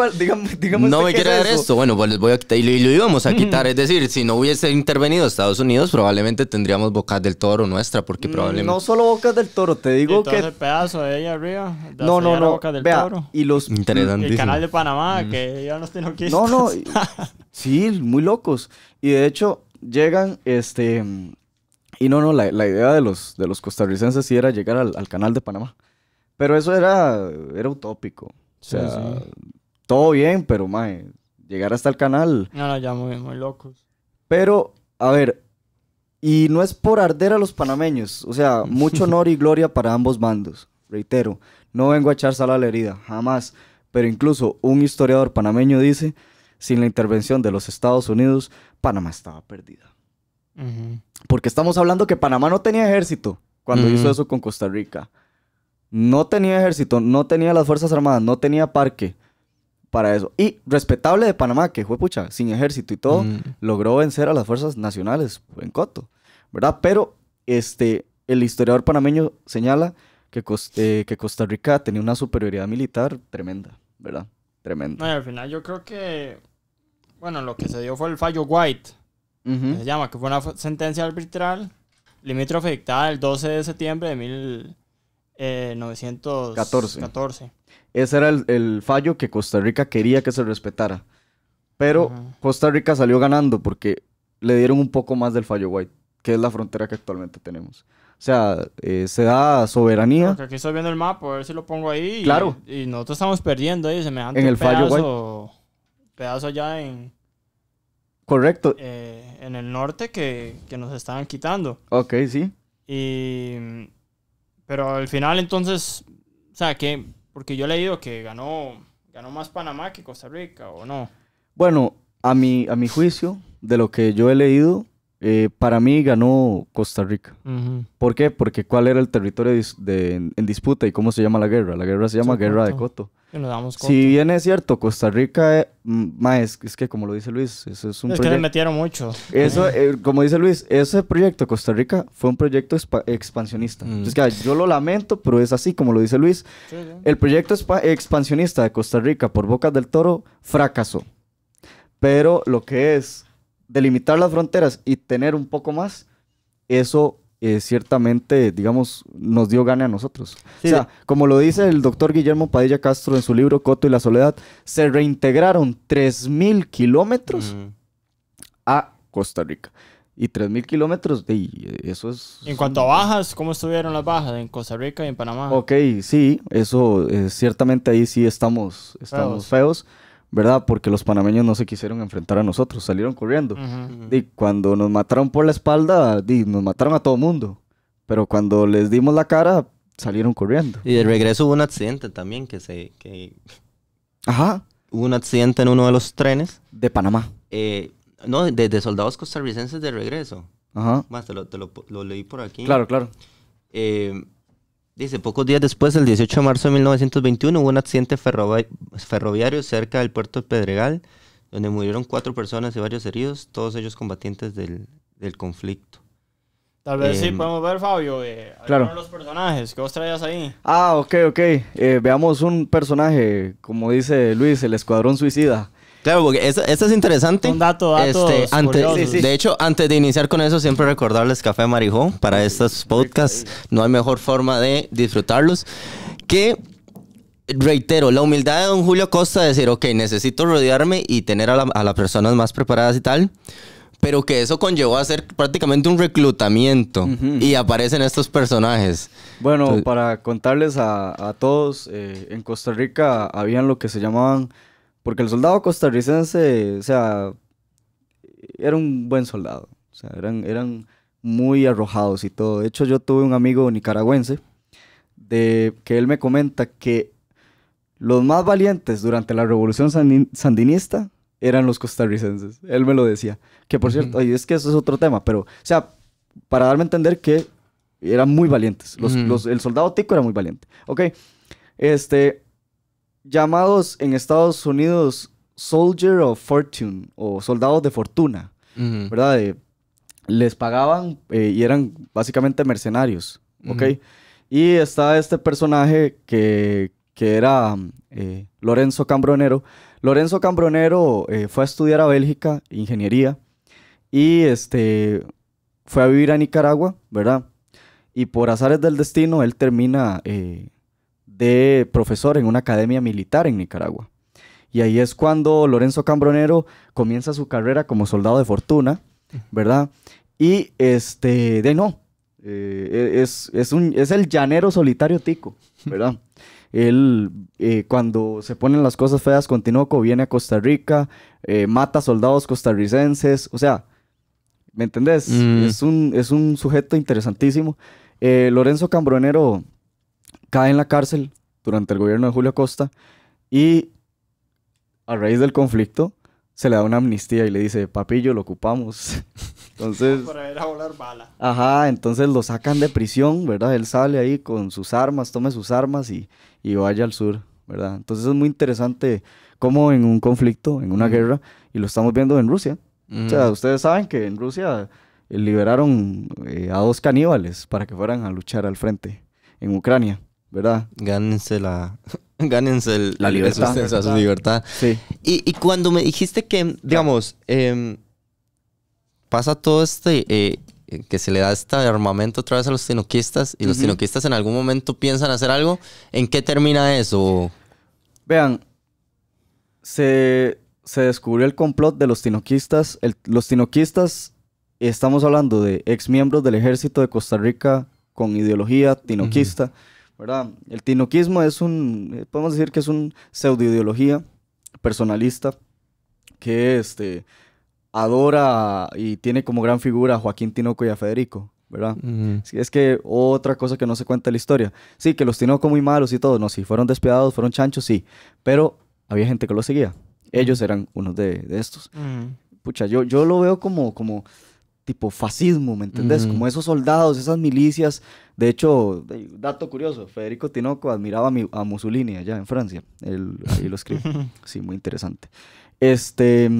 no me quiere esto. Bueno, pues les voy a quitar. Y lo, íbamos a mm. quitar. Es decir, si no hubiese intervenido Estados Unidos, probablemente tendríamos Bocas del Toro nuestra, porque mm, probablemente. No solo Bocas del Toro, te digo que. el pedazo de arriba. no, no, no. Bocas del Toro. Y los. Mm, el canal de Panamá, que ya los tengo No, no. sí, muy locos. Y de hecho, llegan, este. Y no, no, la, idea de los, costarricenses sí era llegar al, canal de Panamá. Pero eso era, era utópico. O sea, todo bien, pero mae, llegar hasta el canal. No, no, ya muy, muy locos. Pero, a ver, y no es por arder a los panameños. O sea, mucho honor y gloria para ambos bandos. Reitero, no vengo a echar sal a la herida, jamás. Pero incluso un historiador panameño dice, sin la intervención de los Estados Unidos, Panamá estaba perdida. Porque estamos hablando que Panamá no tenía ejército cuando hizo eso con Costa Rica. No tenía ejército, no tenía las Fuerzas Armadas, no tenía parque para eso. Y respetable de Panamá, que fue pucha, sin ejército y todo, logró vencer a las Fuerzas Nacionales en Coto, ¿verdad? Pero este, el historiador panameño señala que, eh, Costa Rica tenía una superioridad militar tremenda, ¿verdad? Tremenda. al final yo creo que, bueno, lo que se dio fue el fallo White se llama, que fue una sentencia arbitral limítrofe dictada el 12 de septiembre de 1914. Eh, Ese era el, fallo que Costa Rica quería que se respetara. Pero Costa Rica salió ganando porque le dieron un poco más del fallo White, que es la frontera que actualmente tenemos. O sea, eh, se da soberanía. aquí estoy viendo el mapa, a ver si lo pongo ahí. Claro. Y, nosotros estamos perdiendo ahí, se me En el fallo White. Pedazo allá en, Correcto. Eh, en el norte que, nos estaban quitando. Ok, sí. Y, pero al final entonces, o sea, que, porque yo he leído que ganó, ganó más Panamá que Costa Rica, ¿o no? Bueno, a mi, a mi juicio, de lo que yo he leído, eh, para mí ganó Costa Rica. ¿Por qué? Porque cuál era el territorio en, disputa y cómo se llama la guerra. La guerra se llama Guerra de Coto. si bien es cierto, Costa Rica, eh, es, que como lo dice Luis, eso es un... Es que le metieron mucho. Eso, eh, como dice Luis, ese proyecto Costa Rica fue un proyecto expansionista. Mm. yo lo lamento, pero es así como lo dice Luis. El proyecto expansionista de Costa Rica por Bocas del Toro fracasó. Pero lo que es delimitar las fronteras y tener un poco más, eso eh, ciertamente, digamos, nos dio gana a nosotros. o sea, como lo dice el doctor Guillermo Padilla Castro en su libro Coto y la Soledad, se reintegraron 3.000 kilómetros a Costa Rica. Y 3.000 kilómetros, eh, eso es... En cuanto a bajas, ¿cómo estuvieron las bajas en Costa Rica y en Panamá? Ok, sí, eso eh, ciertamente ahí sí estamos, estamos feos ¿verdad? Porque los panameños no se quisieron enfrentar a nosotros, salieron corriendo. Y cuando nos mataron por la espalda, y nos mataron a todo mundo. Pero cuando les dimos la cara, salieron corriendo. Y de regreso hubo un accidente también que se... Que... Ajá. Hubo un accidente en uno de los trenes. De Panamá. Eh, no, de, soldados costarricenses de regreso. Ajá. Más, te lo, te lo leí por aquí. Claro, claro. Eh, Dice, pocos días después, el 18 de marzo de 1921, hubo un accidente ferroviario cerca del puerto de Pedregal, donde murieron cuatro personas y varios heridos, todos ellos combatientes del, conflicto. Tal vez sí em, podemos ver, Fabio, eh, de los personajes que vos traías ahí. Ah, ok, ok. Eh, veamos un personaje, como dice Luis, el Escuadrón Suicida. Claro, porque eso, es interesante. Un dato, datos este, antes, De hecho, antes de iniciar con eso, siempre recordarles Café Marijó. Para estos podcasts no hay mejor forma de disfrutarlos que reitero, la humildad de don Julio Costa de decir, ok, necesito rodearme y tener a, las personas más preparadas y tal, pero que eso conllevó a ser prácticamente un reclutamiento y aparecen estos personajes. Bueno, para contarles a, todos, eh, en Costa Rica habían lo que se llamaban porque el soldado costarricense, o sea, era un buen soldado. O sea, eran, eran muy arrojados y todo. De hecho, yo tuve un amigo nicaragüense de que él me comenta que los más valientes durante la revolución sandinista eran los costarricenses. Él me lo decía. Que por cierto, ahí es que eso es otro tema, pero, o sea, para darme a entender que eran muy valientes. el soldado tico era muy valiente. Ok, este, llamados en Estados Unidos Soldier of Fortune o soldados de fortuna, ¿verdad? Eh, les pagaban eh, y eran básicamente mercenarios, ¿ok? Y está este personaje que, que era eh, Lorenzo Cambronero. Lorenzo Cambronero fue a estudiar a Bélgica, ingeniería, y este, fue a vivir a Nicaragua, ¿verdad? Y por azares del destino, él termina de profesor en una academia militar en Nicaragua. Y ahí es cuando Lorenzo Cambronero comienza su carrera como soldado de fortuna, ¿verdad? Y este, de no, eh, e, es, un, es el llanero solitario tico, ¿verdad? Él, eh, cuando se ponen las cosas feas con Tinoco, viene a Costa Rica, eh, mata soldados costarricenses, o sea, ¿me entendés? Mm. un, es un sujeto interesantísimo. Lorenzo Cambronero cae en la cárcel durante el gobierno de Julio Costa y a raíz del conflicto se le da una amnistía y le dice, papillo, lo ocupamos. entonces... Para ir a volar bala. Ajá, entonces lo sacan de prisión, ¿verdad? Él sale ahí con sus armas, tome sus armas y, vaya al sur, ¿verdad? Entonces es muy interesante cómo en un conflicto, en una mm. guerra, y lo estamos viendo en Rusia. O sea, mm. ustedes saben que en Rusia eh, liberaron eh, a dos caníbales para que fueran a luchar al frente en Ucrania. ¿verdad? Gánense la, gánense la libertad. Su, libertad. Sí. Y, cuando me dijiste que, digamos, em, pasa todo este, eh, que se le da este armamento otra vez a los tinoquistas y los tinoquistas en algún momento piensan hacer algo, ¿en qué termina eso? Vean, se, se descubrió el complot de los tinoquistas. los tinoquistas, estamos hablando de ex miembros del ejército de Costa Rica con ideología tinoquista. ¿verdad? El tinoquismo es un, eh, podemos decir que es una pseudoideología personalista que este, adora y tiene como gran figura a Joaquín Tinoco y a Federico, ¿verdad? es que otra cosa que no se cuenta en la historia. Sí, que los Tinoco muy malos y todo, no, sí, fueron despiadados, fueron chanchos, sí, pero había gente que los seguía. Ellos eran unos de, estos. Pucha, yo, yo lo veo como, como, tipo fascismo, ¿me entendés? Como esos soldados, esas milicias. De hecho, dato curioso, Federico Tinoco admiraba a, Mussolini allá en Francia. Él, ahí lo escribe. sí, muy interesante. Este,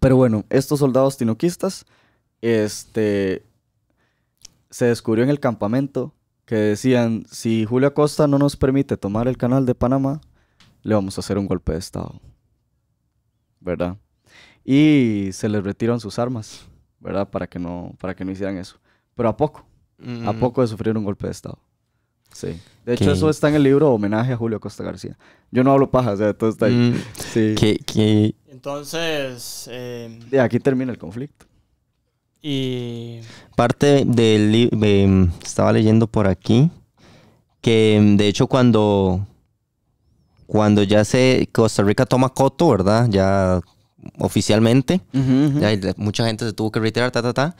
pero bueno, estos soldados tinoquistas, este, se descubrió en el campamento que decían, si Julio Acosta no nos permite tomar el canal de Panamá, le vamos a hacer un golpe de Estado. ¿Verdad? Y se les retiran sus armas ¿verdad? Para que no, para que no hicieran eso. Pero a poco, a poco de sufrir un golpe de Estado. Sí. De hecho, eso está en el libro Homenaje a Julio Costa García. Yo no hablo paja, o eh, sea, todo está ahí. Mm. Sí. Entonces... Eh... Em, de aquí termina el conflicto. Y... Parte del libro... Em, estaba leyendo por aquí que, em, de hecho, cuando... Cuando ya se... Costa Rica toma coto, ¿verdad? Ya oficialmente. Mucha gente se tuvo que retirar, ta,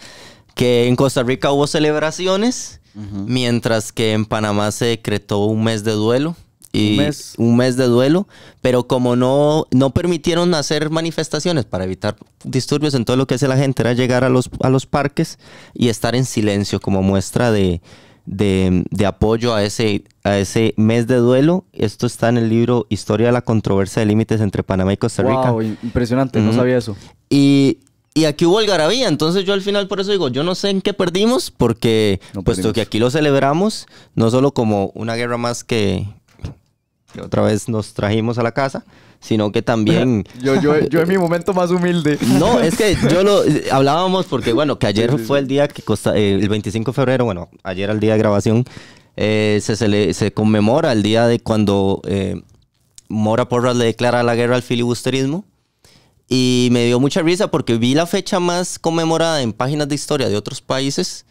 Que en Costa Rica hubo celebraciones, mientras que en Panamá se decretó un mes de duelo. Y un mes. un mes. de duelo, pero como no, no permitieron hacer manifestaciones para evitar disturbios, en todo lo que hace la gente era llegar a los, a los parques y estar en silencio como muestra de, de, de, apoyo a ese, a ese mes de duelo. Esto está en el libro Historia de la controversia de límites entre Panamá y Costa Rica. Wow, impresionante, no sabía eso. Y, y aquí hubo el entonces yo al final por eso digo, yo no sé en qué perdimos, porque puesto que aquí lo celebramos, no solo como una guerra más que, que otra vez nos trajimos a la casa, sino que también... yo, yo, en mi momento más humilde. No, es que yo lo eh, hablábamos porque, bueno, que ayer fue el día que eh, el 25 de febrero, bueno, ayer al día de grabación, eh, se, se, le, se, conmemora el día de cuando Mora Porras le declara la guerra al filibusterismo. Y me dio mucha risa porque vi la fecha más conmemorada en páginas de historia de otros países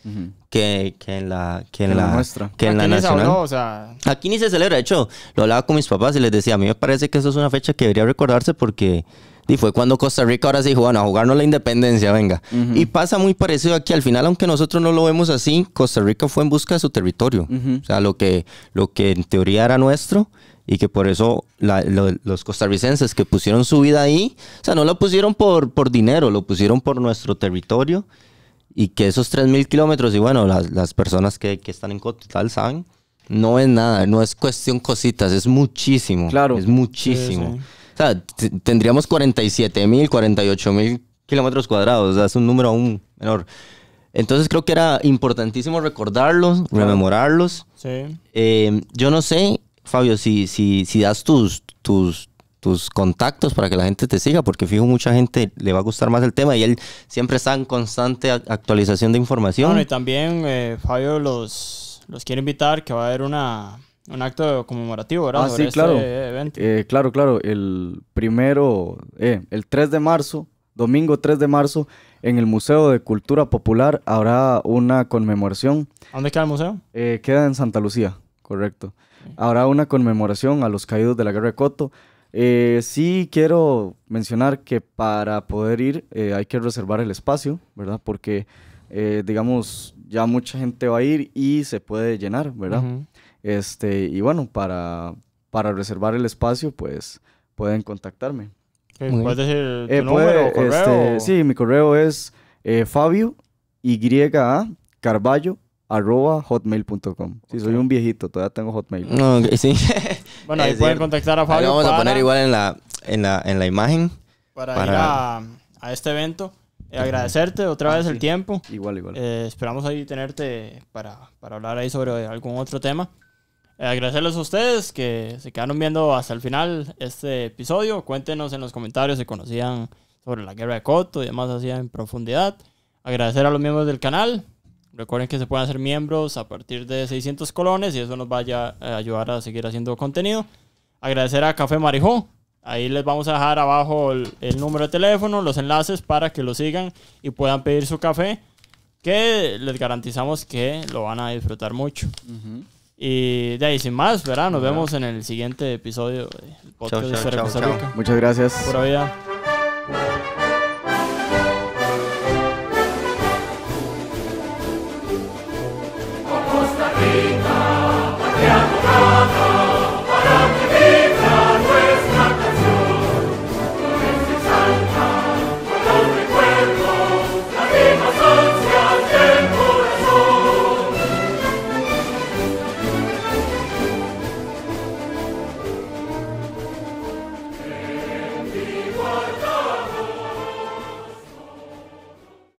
que, que, en la, que en la, Que en la nacional. Aquí ni se celebra. De hecho, lo hablaba con mis papás y les decía, a mí me parece que eso es una fecha que debería recordarse porque y fue cuando Costa Rica ahora se dijo, bueno, a jugarnos la independencia, venga. Y pasa muy parecido aquí. Al final, aunque nosotros no lo vemos así, Costa Rica fue en busca de su territorio. O sea, lo que, lo que en teoría era nuestro, y que por eso los costarricenses que pusieron su vida ahí, o sea, no lo pusieron por, por dinero, lo pusieron por nuestro territorio y que esos 3.000 kilómetros, y bueno, las, las personas que, que, están en Cotital saben, no es nada, no es cuestión cositas, es muchísimo. Claro. Es muchísimo. O sea, tendríamos 47.000, 48.000 kilómetros cuadrados, o sea, es un número aún menor. Entonces creo que era importantísimo recordarlos, rememorarlos. Sí. Eh, yo no sé Fabio, si, si, das tus, tus, tus contactos para que la gente te siga, porque fijo, mucha gente le va a gustar más el tema y él siempre está en constante actualización de información. Bueno, y también eh, Fabio los, los quiere invitar que va a haber una, un acto conmemorativo, ¿verdad? Ah, sí, este claro. Eh, claro, claro. El primero, eh, el 3 de marzo, domingo 3 de marzo, en el Museo de Cultura Popular habrá una conmemoración. ¿Dónde queda el museo? queda en Santa Lucía, correcto habrá una conmemoración a los caídos de la guerra de Coto. Eh, sí quiero mencionar que para poder ir eh, hay que reservar el espacio, ¿verdad? Porque, eh, digamos, ya mucha gente va a ir y se puede llenar, ¿verdad? este, y bueno, para, para reservar el espacio, pues pueden contactarme. ¿Puedes tu número correo? Este, sí, mi correo es Fabio Y Carballo arroba hotmail.com. si soy un viejito, todavía tengo hotmail. No, sí. bueno, ahí pueden contactar a Fabio. vamos a poner igual en la, en la, en la imagen. Para, ir a, a, este evento. agradecerte otra ah, vez el tiempo. Igual, igual. Eh, esperamos ahí tenerte para, para, hablar ahí sobre algún otro tema. Eh, agradecerles a ustedes que se quedaron viendo hasta el final este episodio. Cuéntenos en los comentarios si conocían sobre la guerra de Coto y demás así en profundidad. Agradecer a los miembros del canal, Recuerden que se pueden hacer miembros a partir de 600 colones y eso nos vaya a ayudar a seguir haciendo contenido. Agradecer a Café Marijó. Ahí les vamos a dejar abajo el, número de teléfono, los enlaces para que lo sigan y puedan pedir su café, que les garantizamos que lo van a disfrutar mucho. Y de ahí sin más, ¿verdad? Nos vemos en el siguiente episodio chao, chao, Muchas gracias. Por vida.